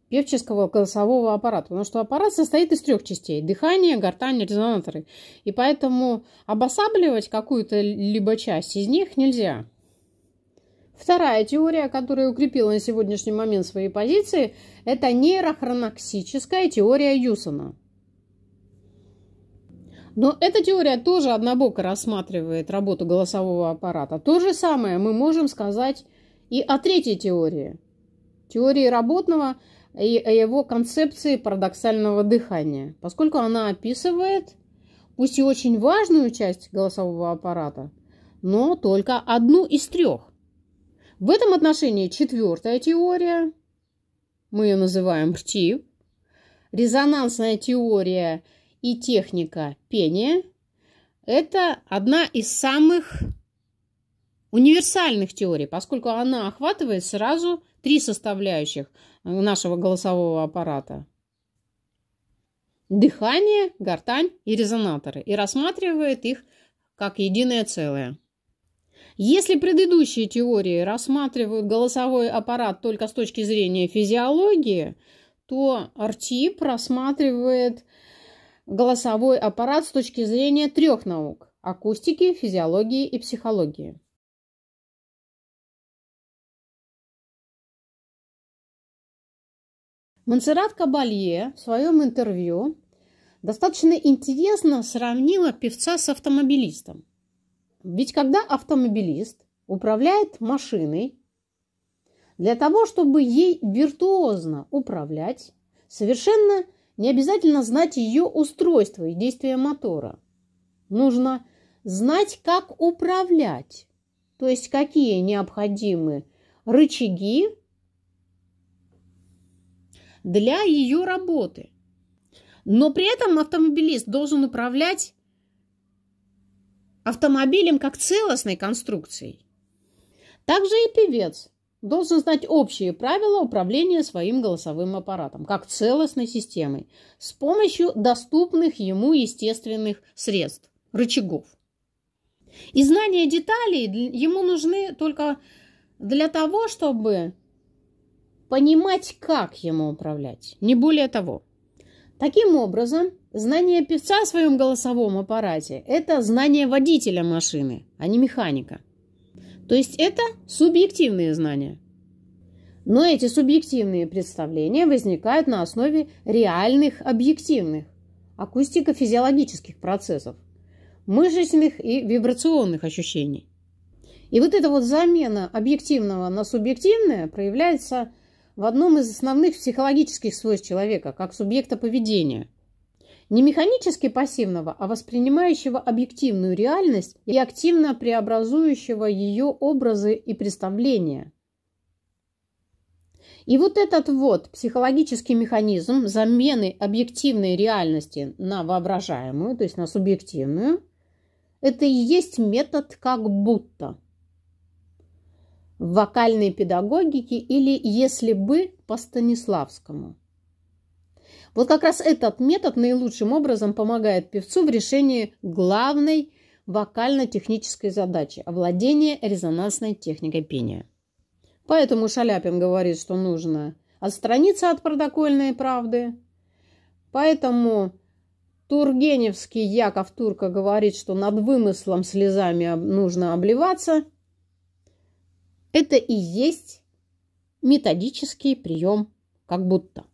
певческого голосового аппарата, потому что аппарат состоит из трех частей – дыхание, гортань, резонаторы. И поэтому обосабливать какую-то либо часть из них нельзя – Вторая теория, которая укрепила на сегодняшний момент свои позиции, это нейрохроноксическая теория Юсона. Но эта теория тоже однобоко рассматривает работу голосового аппарата. То же самое мы можем сказать и о третьей теории. Теории работного и о его концепции парадоксального дыхания, поскольку она описывает, пусть и очень важную часть голосового аппарата, но только одну из трех. В этом отношении четвертая теория, мы ее называем ПТИ, резонансная теория и техника пения, это одна из самых универсальных теорий, поскольку она охватывает сразу три составляющих нашего голосового аппарата. Дыхание, гортань и резонаторы. И рассматривает их как единое целое. Если предыдущие теории рассматривают голосовой аппарат только с точки зрения физиологии, то РТИП рассматривает голосовой аппарат с точки зрения трех наук – акустики, физиологии и психологии. Монсеррат Кабалье в своем интервью достаточно интересно сравнила певца с автомобилистом – ведь когда автомобилист управляет машиной, для того, чтобы ей виртуозно управлять, совершенно не обязательно знать ее устройство и действия мотора. Нужно знать, как управлять, то есть какие необходимы рычаги для ее работы. Но при этом автомобилист должен управлять автомобилем как целостной конструкцией. Также и певец должен знать общие правила управления своим голосовым аппаратом, как целостной системой, с помощью доступных ему естественных средств, рычагов. И знания деталей ему нужны только для того, чтобы понимать, как ему управлять, не более того. Таким образом, Знание певца в своем голосовом аппарате – это знание водителя машины, а не механика. То есть это субъективные знания. Но эти субъективные представления возникают на основе реальных объективных акустико-физиологических процессов, мышечных и вибрационных ощущений. И вот эта вот замена объективного на субъективное проявляется в одном из основных психологических свойств человека, как субъекта поведения – не механически пассивного, а воспринимающего объективную реальность и активно преобразующего ее образы и представления. И вот этот вот психологический механизм замены объективной реальности на воображаемую, то есть на субъективную, это и есть метод как будто в вокальной педагогике или если бы по Станиславскому – вот как раз этот метод наилучшим образом помогает певцу в решении главной вокально-технической задачи – овладения резонансной техникой пения. Поэтому Шаляпин говорит, что нужно отстраниться от протокольной правды. Поэтому Тургеневский Яков Турка говорит, что над вымыслом слезами нужно обливаться. Это и есть методический прием как будто.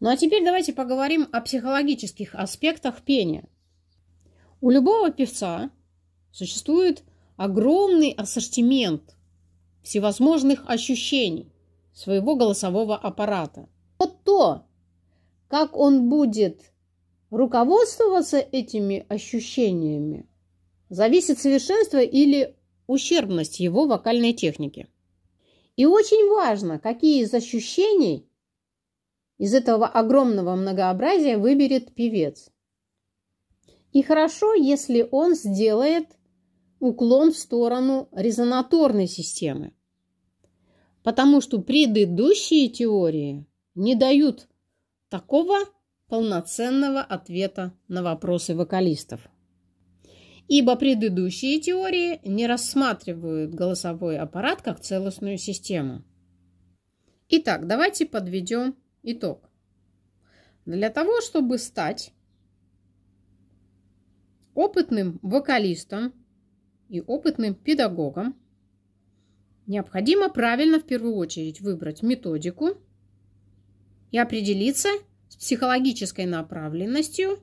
Ну а теперь давайте поговорим о психологических аспектах пения. У любого певца существует огромный ассортимент всевозможных ощущений своего голосового аппарата. Вот то, как он будет руководствоваться этими ощущениями, зависит совершенство или ущербность его вокальной техники. И очень важно, какие из ощущений из этого огромного многообразия выберет певец. И хорошо, если он сделает уклон в сторону резонаторной системы, потому что предыдущие теории не дают такого полноценного ответа на вопросы вокалистов. Ибо предыдущие теории не рассматривают голосовой аппарат как целостную систему. Итак, давайте подведем Итог. Для того, чтобы стать опытным вокалистом и опытным педагогом, необходимо правильно в первую очередь выбрать методику и определиться с психологической направленностью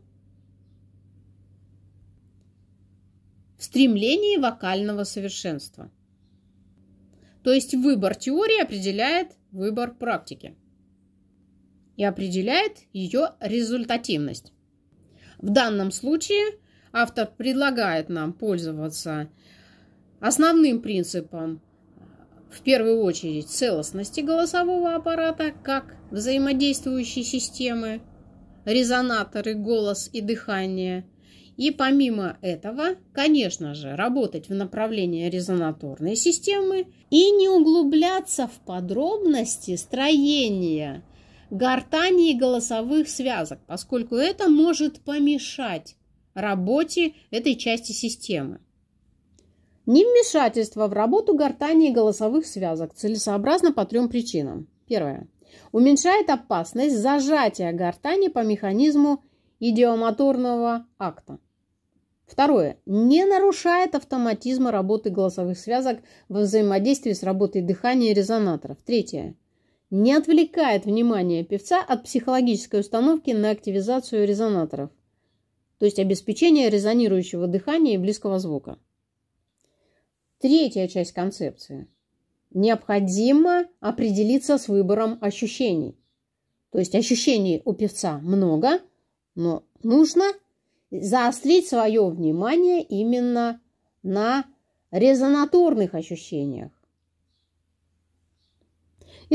в стремлении вокального совершенства. То есть выбор теории определяет выбор практики и определяет ее результативность. В данном случае автор предлагает нам пользоваться основным принципом в первую очередь целостности голосового аппарата как взаимодействующей системы, резонаторы, голос и дыхание. И помимо этого, конечно же, работать в направлении резонаторной системы и не углубляться в подробности строения гортани и голосовых связок, поскольку это может помешать работе этой части системы. Невмешательство в работу гортани и голосовых связок целесообразно по трем причинам. Первое. Уменьшает опасность зажатия гортани по механизму идиомоторного акта. Второе. Не нарушает автоматизма работы голосовых связок во взаимодействии с работой дыхания и резонаторов. Третье не отвлекает внимание певца от психологической установки на активизацию резонаторов, то есть обеспечение резонирующего дыхания и близкого звука. Третья часть концепции. Необходимо определиться с выбором ощущений. То есть ощущений у певца много, но нужно заострить свое внимание именно на резонаторных ощущениях.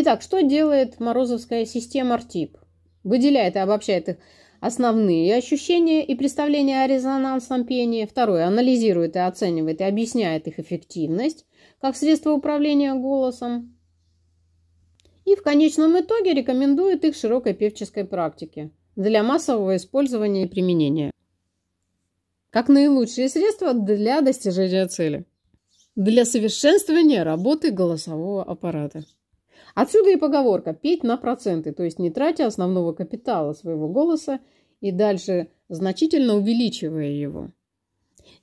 Итак, что делает морозовская система РТИП? Выделяет и обобщает их основные ощущения и представления о резонансном пении. Второе, анализирует и оценивает и объясняет их эффективность как средство управления голосом. И в конечном итоге рекомендует их широкой певческой практике для массового использования и применения. Как наилучшие средства для достижения цели. Для совершенствования работы голосового аппарата. Отсюда и поговорка «петь на проценты», то есть не тратя основного капитала своего голоса и дальше значительно увеличивая его.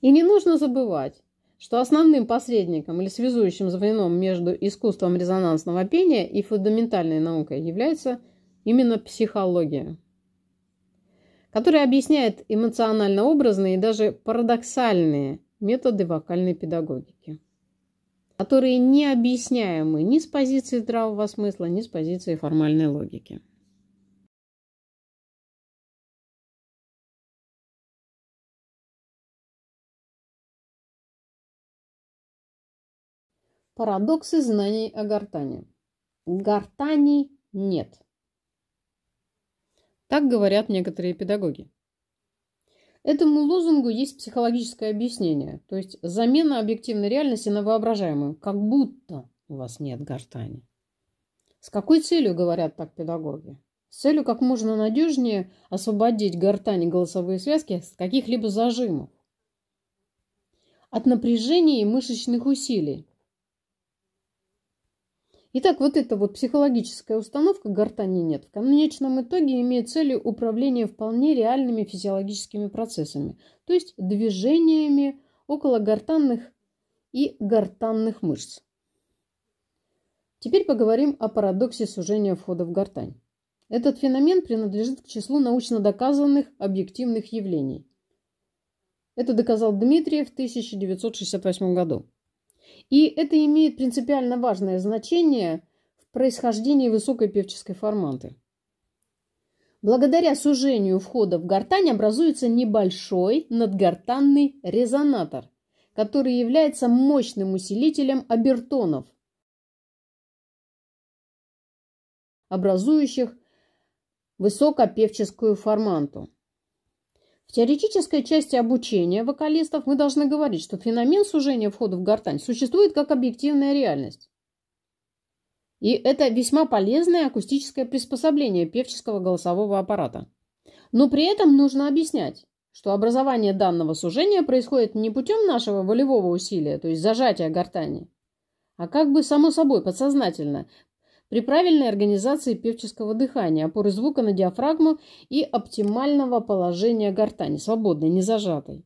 И не нужно забывать, что основным посредником или связующим звеном между искусством резонансного пения и фундаментальной наукой является именно психология, которая объясняет эмоционально-образные и даже парадоксальные методы вокальной педагогики которые не объясняемы ни с позиции здравого смысла, ни с позиции формальной логики. Парадоксы знаний о гортане. Гортани нет. Так говорят некоторые педагоги. Этому лозунгу есть психологическое объяснение, то есть замена объективной реальности на воображаемую, как будто у вас нет гортани. С какой целью говорят так педагоги? С целью как можно надежнее освободить гортани голосовые связки с каких-либо зажимов. От напряжения и мышечных усилий, Итак, вот эта вот психологическая установка гортани нет в конечном итоге имеет целью управления вполне реальными физиологическими процессами, то есть движениями около гортанных и гортанных мышц. Теперь поговорим о парадоксе сужения входа в гортань. Этот феномен принадлежит к числу научно доказанных объективных явлений. Это доказал Дмитриев в 1968 году. И это имеет принципиально важное значение в происхождении высокой певческой форманты. Благодаря сужению входа в гортань образуется небольшой надгортанный резонатор, который является мощным усилителем обертонов, образующих высокопевческую форманту. В теоретической части обучения вокалистов мы должны говорить, что феномен сужения входа в гортань существует как объективная реальность. И это весьма полезное акустическое приспособление певческого голосового аппарата. Но при этом нужно объяснять, что образование данного сужения происходит не путем нашего волевого усилия, то есть зажатия гортани, а как бы само собой подсознательно при правильной организации певческого дыхания, опоры звука на диафрагму и оптимального положения гортани, свободной, не зажатой,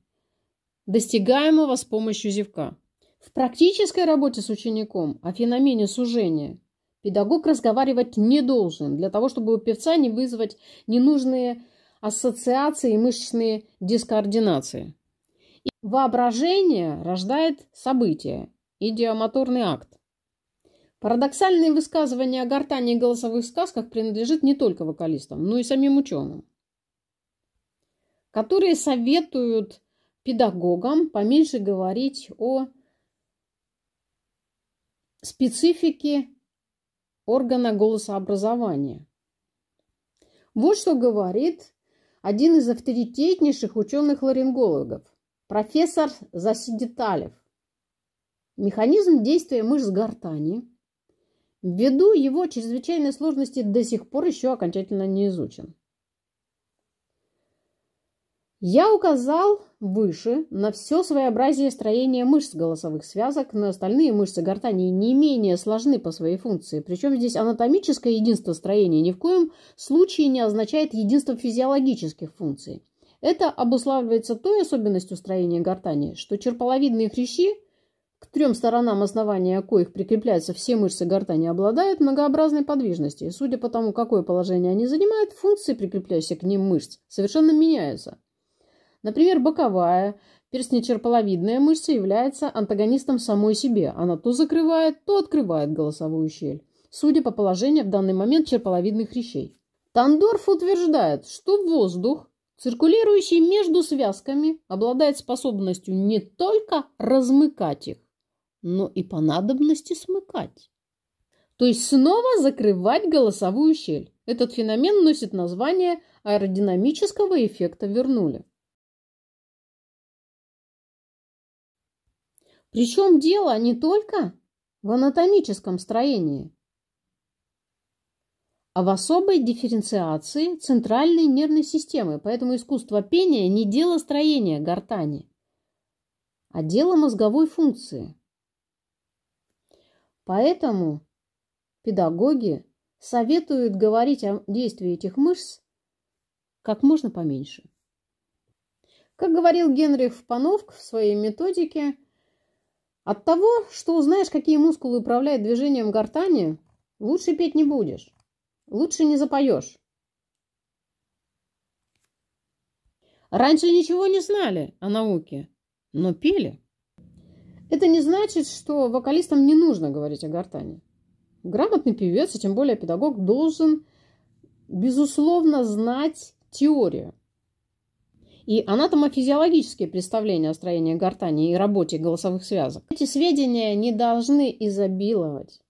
достигаемого с помощью зевка. В практической работе с учеником о феномене сужения педагог разговаривать не должен, для того, чтобы у певца не вызвать ненужные ассоциации и мышечные дискоординации. И воображение рождает событие, идиомоторный акт. Парадоксальные высказывания о гортании голосовых сказках принадлежит не только вокалистам, но и самим ученым, которые советуют педагогам поменьше говорить о специфике органа голосообразования. Вот что говорит один из авторитетнейших ученых-ларингологов, профессор Засидиталев. Механизм действия мышц гортани Ввиду его чрезвычайной сложности до сих пор еще окончательно не изучен. Я указал выше на все своеобразие строения мышц голосовых связок, но остальные мышцы гортани не менее сложны по своей функции. Причем здесь анатомическое единство строения ни в коем случае не означает единство физиологических функций. Это обуславливается той особенностью строения гортани, что черполовидные хрящи – к трем сторонам основания коих прикрепляются все мышцы гортани, обладают многообразной подвижностью, судя по тому, какое положение они занимают, функции, прикрепляющие к ним мышц, совершенно меняются. Например, боковая, перстнечерполовидная мышца является антагонистом самой себе. Она то закрывает, то открывает голосовую щель, судя по положению в данный момент черполовидных хрящей. Тандорф утверждает, что воздух, циркулирующий между связками, обладает способностью не только размыкать их, но и по надобности смыкать. То есть снова закрывать голосовую щель. Этот феномен носит название аэродинамического эффекта Вернули. Причем дело не только в анатомическом строении, а в особой дифференциации центральной нервной системы. Поэтому искусство пения не дело строения гортани, а дело мозговой функции – Поэтому педагоги советуют говорить о действии этих мышц как можно поменьше. Как говорил Генрих Пановк в своей методике, от того, что узнаешь, какие мускулы управляют движением гортани, лучше петь не будешь, лучше не запоешь. Раньше ничего не знали о науке, но пели. Это не значит, что вокалистам не нужно говорить о гортане. Грамотный певец, и тем более педагог, должен, безусловно, знать теорию и анатомофизиологические представления о строении гортани и работе голосовых связок. Эти сведения не должны изобиловать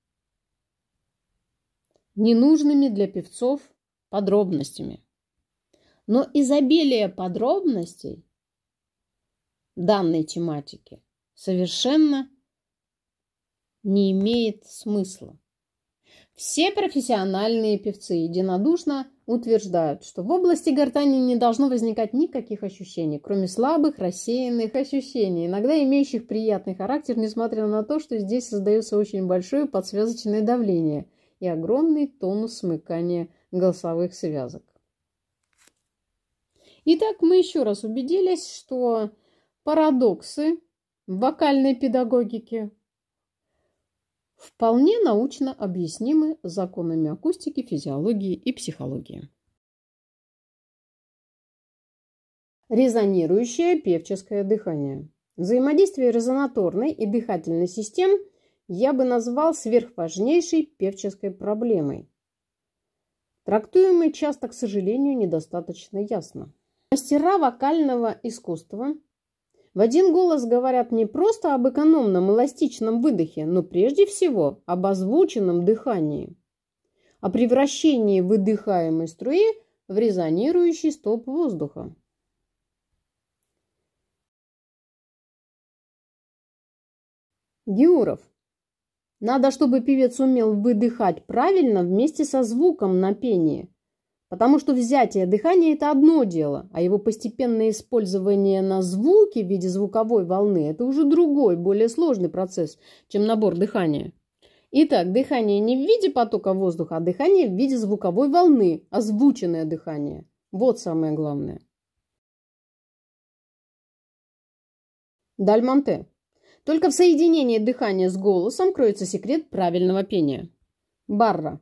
ненужными для певцов подробностями. Но изобилие подробностей данной тематики – совершенно не имеет смысла. Все профессиональные певцы единодушно утверждают, что в области гортани не должно возникать никаких ощущений, кроме слабых, рассеянных ощущений, иногда имеющих приятный характер, несмотря на то, что здесь создается очень большое подсвязочное давление и огромный тонус смыкания голосовых связок. Итак, мы еще раз убедились, что парадоксы в вокальной педагогике вполне научно объяснимы законами акустики, физиологии и психологии. Резонирующее певческое дыхание. Взаимодействие резонаторной и дыхательной систем я бы назвал сверхважнейшей певческой проблемой. Трактуемой часто, к сожалению, недостаточно ясно. Мастера вокального искусства – в один голос говорят не просто об экономном эластичном выдохе, но прежде всего об озвученном дыхании, о превращении выдыхаемой струи в резонирующий столб воздуха. Геуров. Надо, чтобы певец умел выдыхать правильно вместе со звуком на пении – Потому что взятие дыхания – это одно дело, а его постепенное использование на звуки в виде звуковой волны – это уже другой, более сложный процесс, чем набор дыхания. Итак, дыхание не в виде потока воздуха, а дыхание в виде звуковой волны, озвученное дыхание. Вот самое главное. Дальмонте. Только в соединении дыхания с голосом кроется секрет правильного пения. Барра.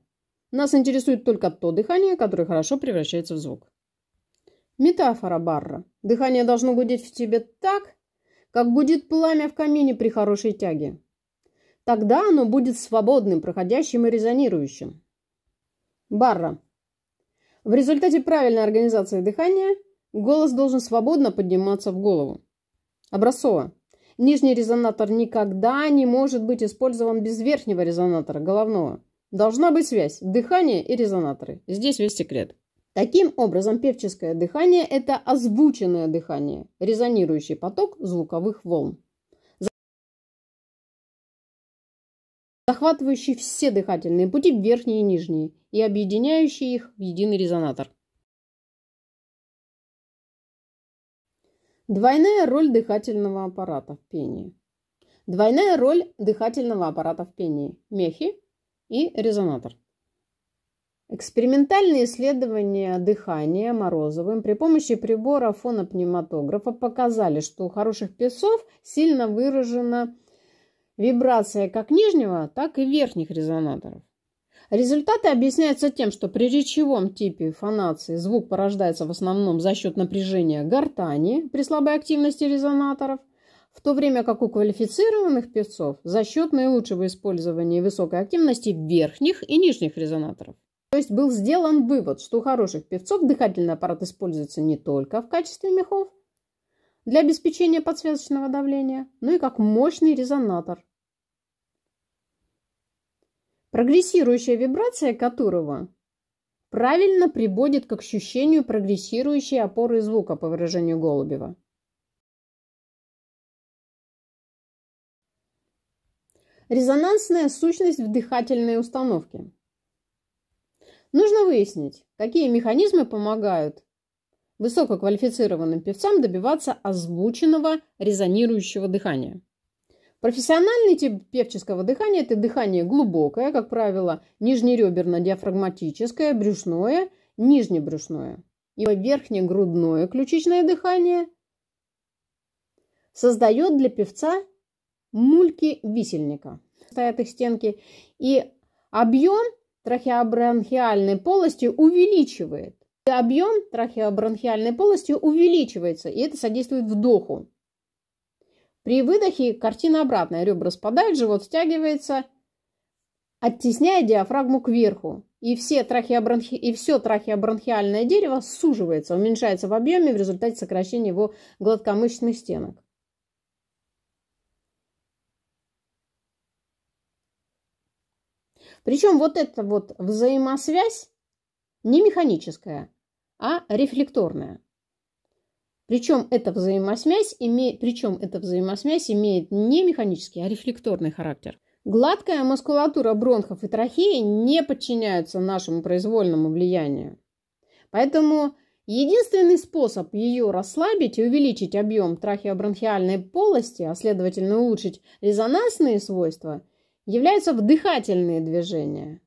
Нас интересует только то дыхание, которое хорошо превращается в звук. Метафора Барра. Дыхание должно гудеть в тебе так, как гудит пламя в камине при хорошей тяге. Тогда оно будет свободным, проходящим и резонирующим. Барра. В результате правильной организации дыхания голос должен свободно подниматься в голову. Образцово. Нижний резонатор никогда не может быть использован без верхнего резонатора, головного. Должна быть связь, дыхание и резонаторы. Здесь весь секрет. Таким образом, певческое дыхание – это озвученное дыхание, резонирующий поток звуковых волн, захватывающий все дыхательные пути верхние и нижние и объединяющий их в единый резонатор. Двойная роль дыхательного аппарата в пении. Двойная роль дыхательного аппарата в пении – мехи и резонатор. Экспериментальные исследования дыхания Морозовым при помощи прибора фонопневматографа показали, что у хороших песов сильно выражена вибрация как нижнего, так и верхних резонаторов. Результаты объясняются тем, что при речевом типе фонации звук порождается в основном за счет напряжения гортани при слабой активности резонаторов – в то время как у квалифицированных певцов за счет наилучшего использования высокой активности верхних и нижних резонаторов. То есть был сделан вывод, что у хороших певцов дыхательный аппарат используется не только в качестве мехов для обеспечения подсвязочного давления, но и как мощный резонатор, прогрессирующая вибрация которого правильно приводит к ощущению прогрессирующей опоры звука по выражению Голубева. резонансная сущность в дыхательной установке. Нужно выяснить, какие механизмы помогают высококвалифицированным певцам добиваться озвученного резонирующего дыхания. Профессиональный тип певческого дыхания – это дыхание глубокое, как правило, нижнереберно-диафрагматическое, брюшное, нижнебрюшное. И верхнегрудное ключичное дыхание создает для певца мульки висельника. Стоят их стенки. И объем трахеобронхиальной полости увеличивает. И объем трахеобронхиальной полости увеличивается, и это содействует вдоху. При выдохе картина обратная. Ребра спадают, живот стягивается, оттесняя диафрагму кверху. И, все трахеобронхи... и все трахеобронхиальное дерево суживается, уменьшается в объеме в результате сокращения его гладкомышечных стенок. Причем вот эта вот взаимосвязь не механическая, а рефлекторная. Причем эта взаимосвязь имеет, причем эта взаимосвязь имеет не механический, а рефлекторный характер. Гладкая мускулатура бронхов и трахеи не подчиняются нашему произвольному влиянию. Поэтому единственный способ ее расслабить и увеличить объем трахеобронхиальной полости, а следовательно улучшить резонансные свойства, являются вдыхательные движения,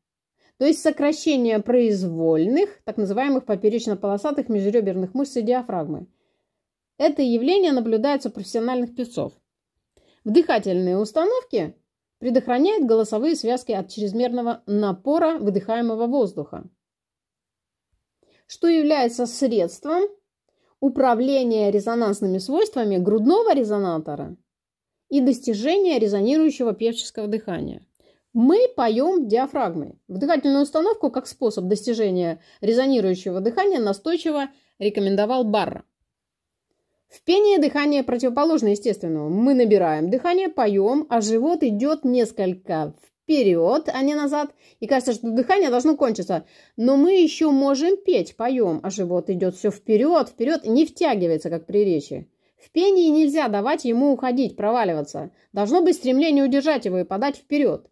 то есть сокращение произвольных, так называемых поперечно-полосатых межреберных мышц и диафрагмы. Это явление наблюдается у профессиональных певцов. Вдыхательные установки предохраняют голосовые связки от чрезмерного напора выдыхаемого воздуха, что является средством управления резонансными свойствами грудного резонатора и достижения резонирующего певческого дыхания. Мы поем диафрагмой. Вдыхательную установку как способ достижения резонирующего дыхания настойчиво рекомендовал Барра. В пении дыхание противоположно естественному. Мы набираем дыхание, поем, а живот идет несколько вперед, а не назад. И кажется, что дыхание должно кончиться. Но мы еще можем петь, поем, а живот идет все вперед, вперед, не втягивается, как при речи. В пении нельзя давать ему уходить, проваливаться. Должно быть стремление удержать его и подать вперед.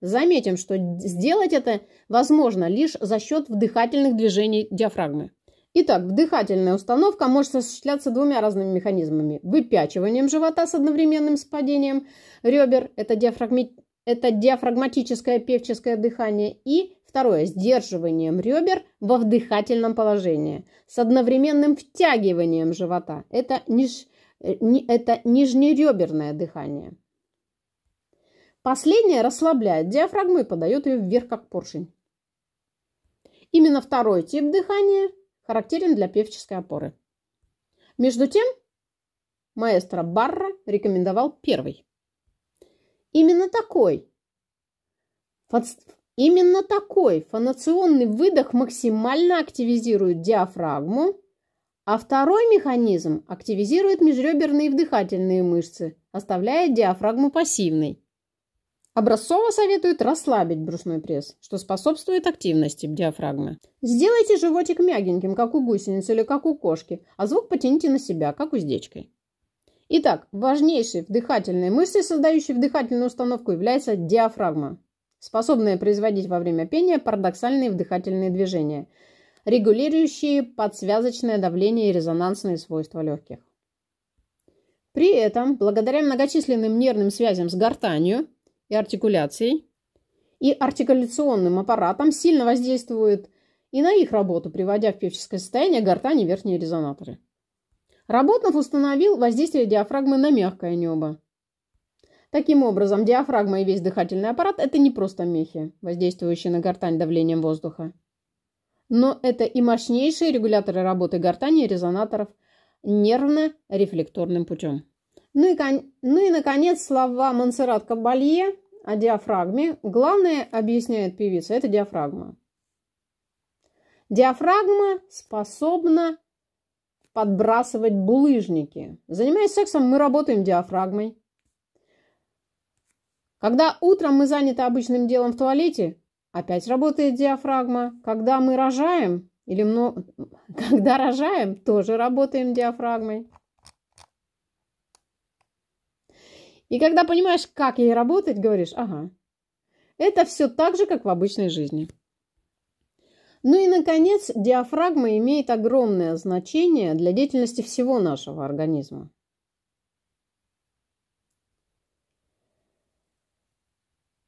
Заметим, что сделать это возможно лишь за счет вдыхательных движений диафрагмы. Итак, вдыхательная установка может осуществляться двумя разными механизмами. Выпячиванием живота с одновременным спадением ребер, это, диафрагми... это диафрагматическое певческое дыхание, и Второе – сдерживанием ребер во вдыхательном положении с одновременным втягиванием живота. Это, ниж... Э, это нижнереберное дыхание. Последнее расслабляет диафрагму и подает ее вверх, как поршень. Именно второй тип дыхания характерен для певческой опоры. Между тем, маэстро Барра рекомендовал первый. Именно такой Именно такой фонационный выдох максимально активизирует диафрагму, а второй механизм активизирует межреберные вдыхательные мышцы, оставляя диафрагму пассивной. Образцово советует расслабить брюшной пресс, что способствует активности диафрагмы. Сделайте животик мягеньким, как у гусеницы или как у кошки, а звук потяните на себя, как уздечкой. Итак, важнейшей вдыхательной мышцей, создающей вдыхательную установку, является диафрагма способные производить во время пения парадоксальные вдыхательные движения, регулирующие подсвязочное давление и резонансные свойства легких. При этом, благодаря многочисленным нервным связям с гортанью и артикуляцией, и артикуляционным аппаратом сильно воздействует и на их работу, приводя в певческое состояние гортани и верхние резонаторы. Работнов установил воздействие диафрагмы на мягкое небо, Таким образом, диафрагма и весь дыхательный аппарат – это не просто мехи, воздействующие на гортань давлением воздуха. Но это и мощнейшие регуляторы работы гортани и резонаторов нервно-рефлекторным путем. Ну и, кон... ну и, наконец, слова Монсеррат Кабалье о диафрагме. Главное, объясняет певица, это диафрагма. Диафрагма способна подбрасывать булыжники. Занимаясь сексом, мы работаем диафрагмой. Когда утром мы заняты обычным делом в туалете, опять работает диафрагма. Когда мы рожаем, или много... когда рожаем, тоже работаем диафрагмой. И когда понимаешь, как ей работать, говоришь, ага, это все так же, как в обычной жизни. Ну и, наконец, диафрагма имеет огромное значение для деятельности всего нашего организма.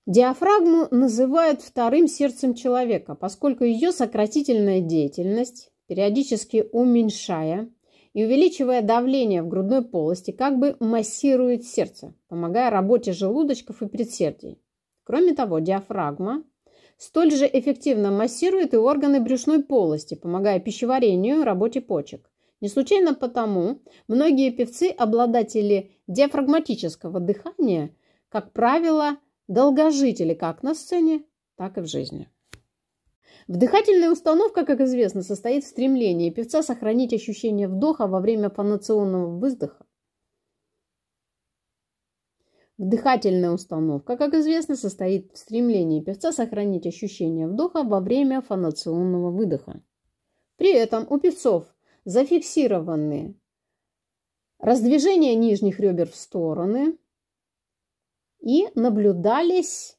Диафрагму называют вторым сердцем человека, поскольку ее сократительная деятельность, периодически уменьшая и увеличивая давление в грудной полости, как бы массирует сердце, помогая работе желудочков и предсердий. Кроме того, диафрагма столь же эффективно массирует и органы брюшной полости, помогая пищеварению и работе почек. Не случайно потому многие певцы, обладатели диафрагматического дыхания, как правило, Долгожители как на сцене, так и в жизни. Вдыхательная установка, как известно, состоит в стремлении певца сохранить ощущение вдоха во время фонационного выдоха. Вдыхательная установка, как известно, состоит в стремлении певца сохранить ощущение вдоха во время фонационного выдоха. При этом у певцов зафиксированы раздвижение нижних ребер в стороны – и наблюдались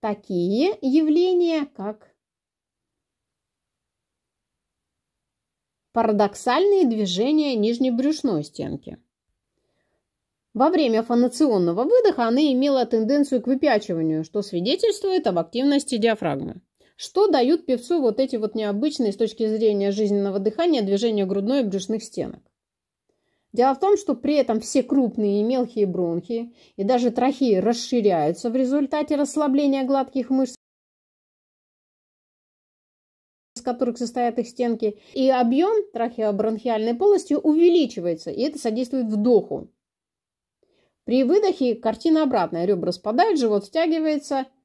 такие явления, как парадоксальные движения нижней брюшной стенки. Во время фонационного выдоха она имела тенденцию к выпячиванию, что свидетельствует об активности диафрагмы. Что дают певцу вот эти вот необычные с точки зрения жизненного дыхания движения грудной и брюшных стенок? Дело в том, что при этом все крупные и мелкие бронхи и даже трахеи расширяются в результате расслабления гладких мышц, из которых состоят их стенки, и объем трахеобронхиальной полости увеличивается, и это содействует вдоху. При выдохе картина обратная, ребра спадают, живот стягивается –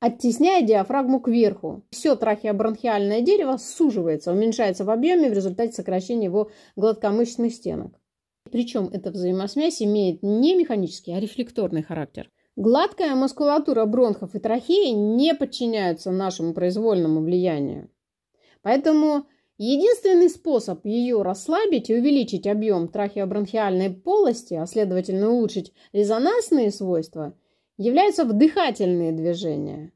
оттесняя диафрагму кверху. Все трахеобронхиальное дерево суживается, уменьшается в объеме в результате сокращения его гладкомышечных стенок. Причем эта взаимосвязь имеет не механический, а рефлекторный характер. Гладкая мускулатура бронхов и трахеи не подчиняются нашему произвольному влиянию. Поэтому единственный способ ее расслабить и увеличить объем трахеобронхиальной полости, а следовательно улучшить резонансные свойства – являются вдыхательные движения,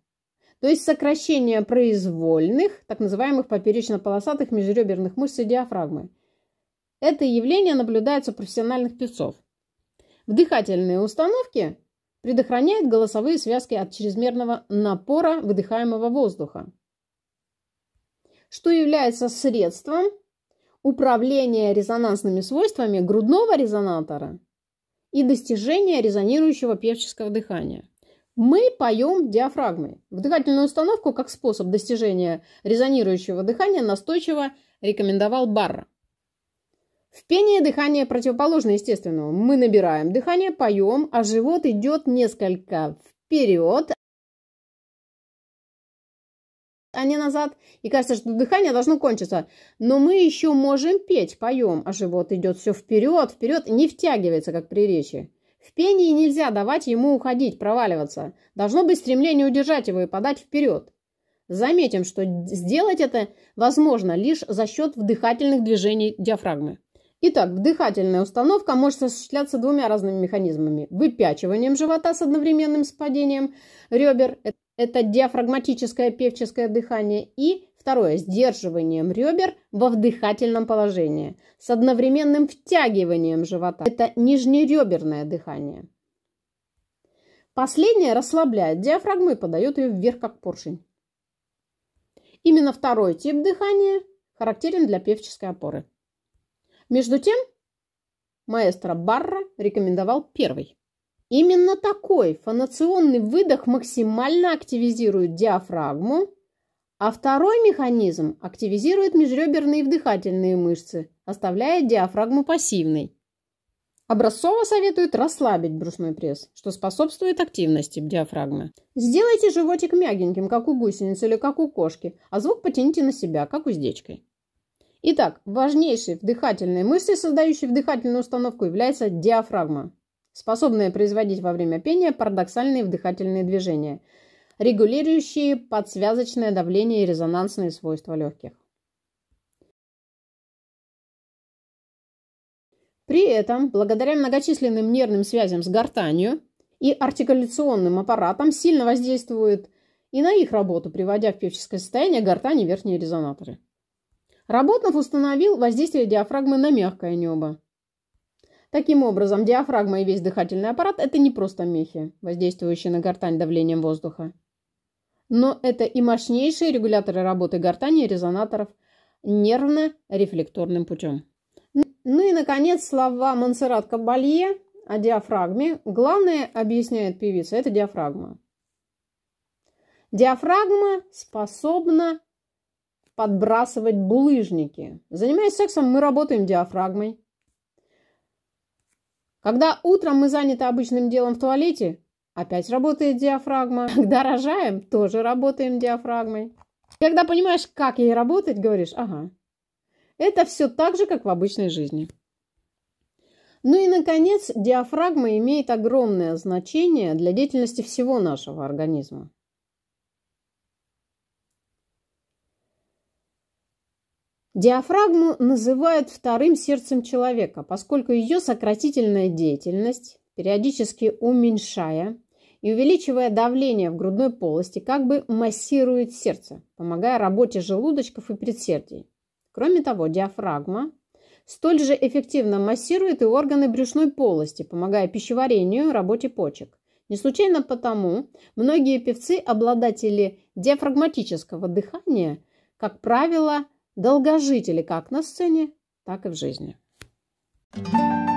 то есть сокращение произвольных, так называемых поперечно-полосатых межреберных мышц и диафрагмы. Это явление наблюдается у профессиональных певцов. Вдыхательные установки предохраняют голосовые связки от чрезмерного напора выдыхаемого воздуха, что является средством управления резонансными свойствами грудного резонатора – и достижения резонирующего певческого дыхания. Мы поем диафрагмой. Вдыхательную установку как способ достижения резонирующего дыхания настойчиво рекомендовал Барра. В пении дыхание противоположно естественному. Мы набираем дыхание, поем, а живот идет несколько вперед, а не назад, и кажется, что дыхание должно кончиться. Но мы еще можем петь, поем, а живот идет все вперед, вперед, не втягивается, как при речи. В пении нельзя давать ему уходить, проваливаться. Должно быть стремление удержать его и подать вперед. Заметим, что сделать это возможно лишь за счет вдыхательных движений диафрагмы. Итак, вдыхательная установка может осуществляться двумя разными механизмами. Выпячиванием живота с одновременным спадением ребер – это диафрагматическое певческое дыхание, и второе – сдерживанием ребер во вдыхательном положении с одновременным втягиванием живота. Это нижнереберное дыхание. Последнее расслабляет диафрагму и подает ее вверх, как поршень. Именно второй тип дыхания характерен для певческой опоры. Между тем, маэстро Барра рекомендовал первый – Именно такой фонационный выдох максимально активизирует диафрагму, а второй механизм активизирует межреберные вдыхательные мышцы, оставляя диафрагму пассивной. Образцово советует расслабить брюшной пресс, что способствует активности диафрагмы. Сделайте животик мягеньким, как у гусеницы или как у кошки, а звук потяните на себя, как уздечкой. Итак, важнейшей вдыхательной мышцей, создающей вдыхательную установку, является диафрагма способные производить во время пения парадоксальные вдыхательные движения, регулирующие подсвязочное давление и резонансные свойства легких. При этом, благодаря многочисленным нервным связям с гортанью и артикуляционным аппаратом, сильно воздействует и на их работу, приводя в певческое состояние гортани верхние резонаторы. Работнов установил воздействие диафрагмы на мягкое небо, Таким образом, диафрагма и весь дыхательный аппарат – это не просто мехи, воздействующие на гортань давлением воздуха. Но это и мощнейшие регуляторы работы гортани и резонаторов нервно-рефлекторным путем. Ну и, наконец, слова Монсеррат Кабалье о диафрагме. Главное, объясняет певица, это диафрагма. Диафрагма способна подбрасывать булыжники. Занимаясь сексом, мы работаем диафрагмой. Когда утром мы заняты обычным делом в туалете, опять работает диафрагма. Когда рожаем, тоже работаем диафрагмой. Когда понимаешь, как ей работать, говоришь, ага. Это все так же, как в обычной жизни. Ну и, наконец, диафрагма имеет огромное значение для деятельности всего нашего организма. Диафрагму называют вторым сердцем человека, поскольку ее сократительная деятельность, периодически уменьшая и увеличивая давление в грудной полости, как бы массирует сердце, помогая работе желудочков и предсердий. Кроме того, диафрагма столь же эффективно массирует и органы брюшной полости, помогая пищеварению и работе почек. Не случайно потому многие певцы, обладатели диафрагматического дыхания, как правило, долгожители как на сцене, так и в жизни. Thank you.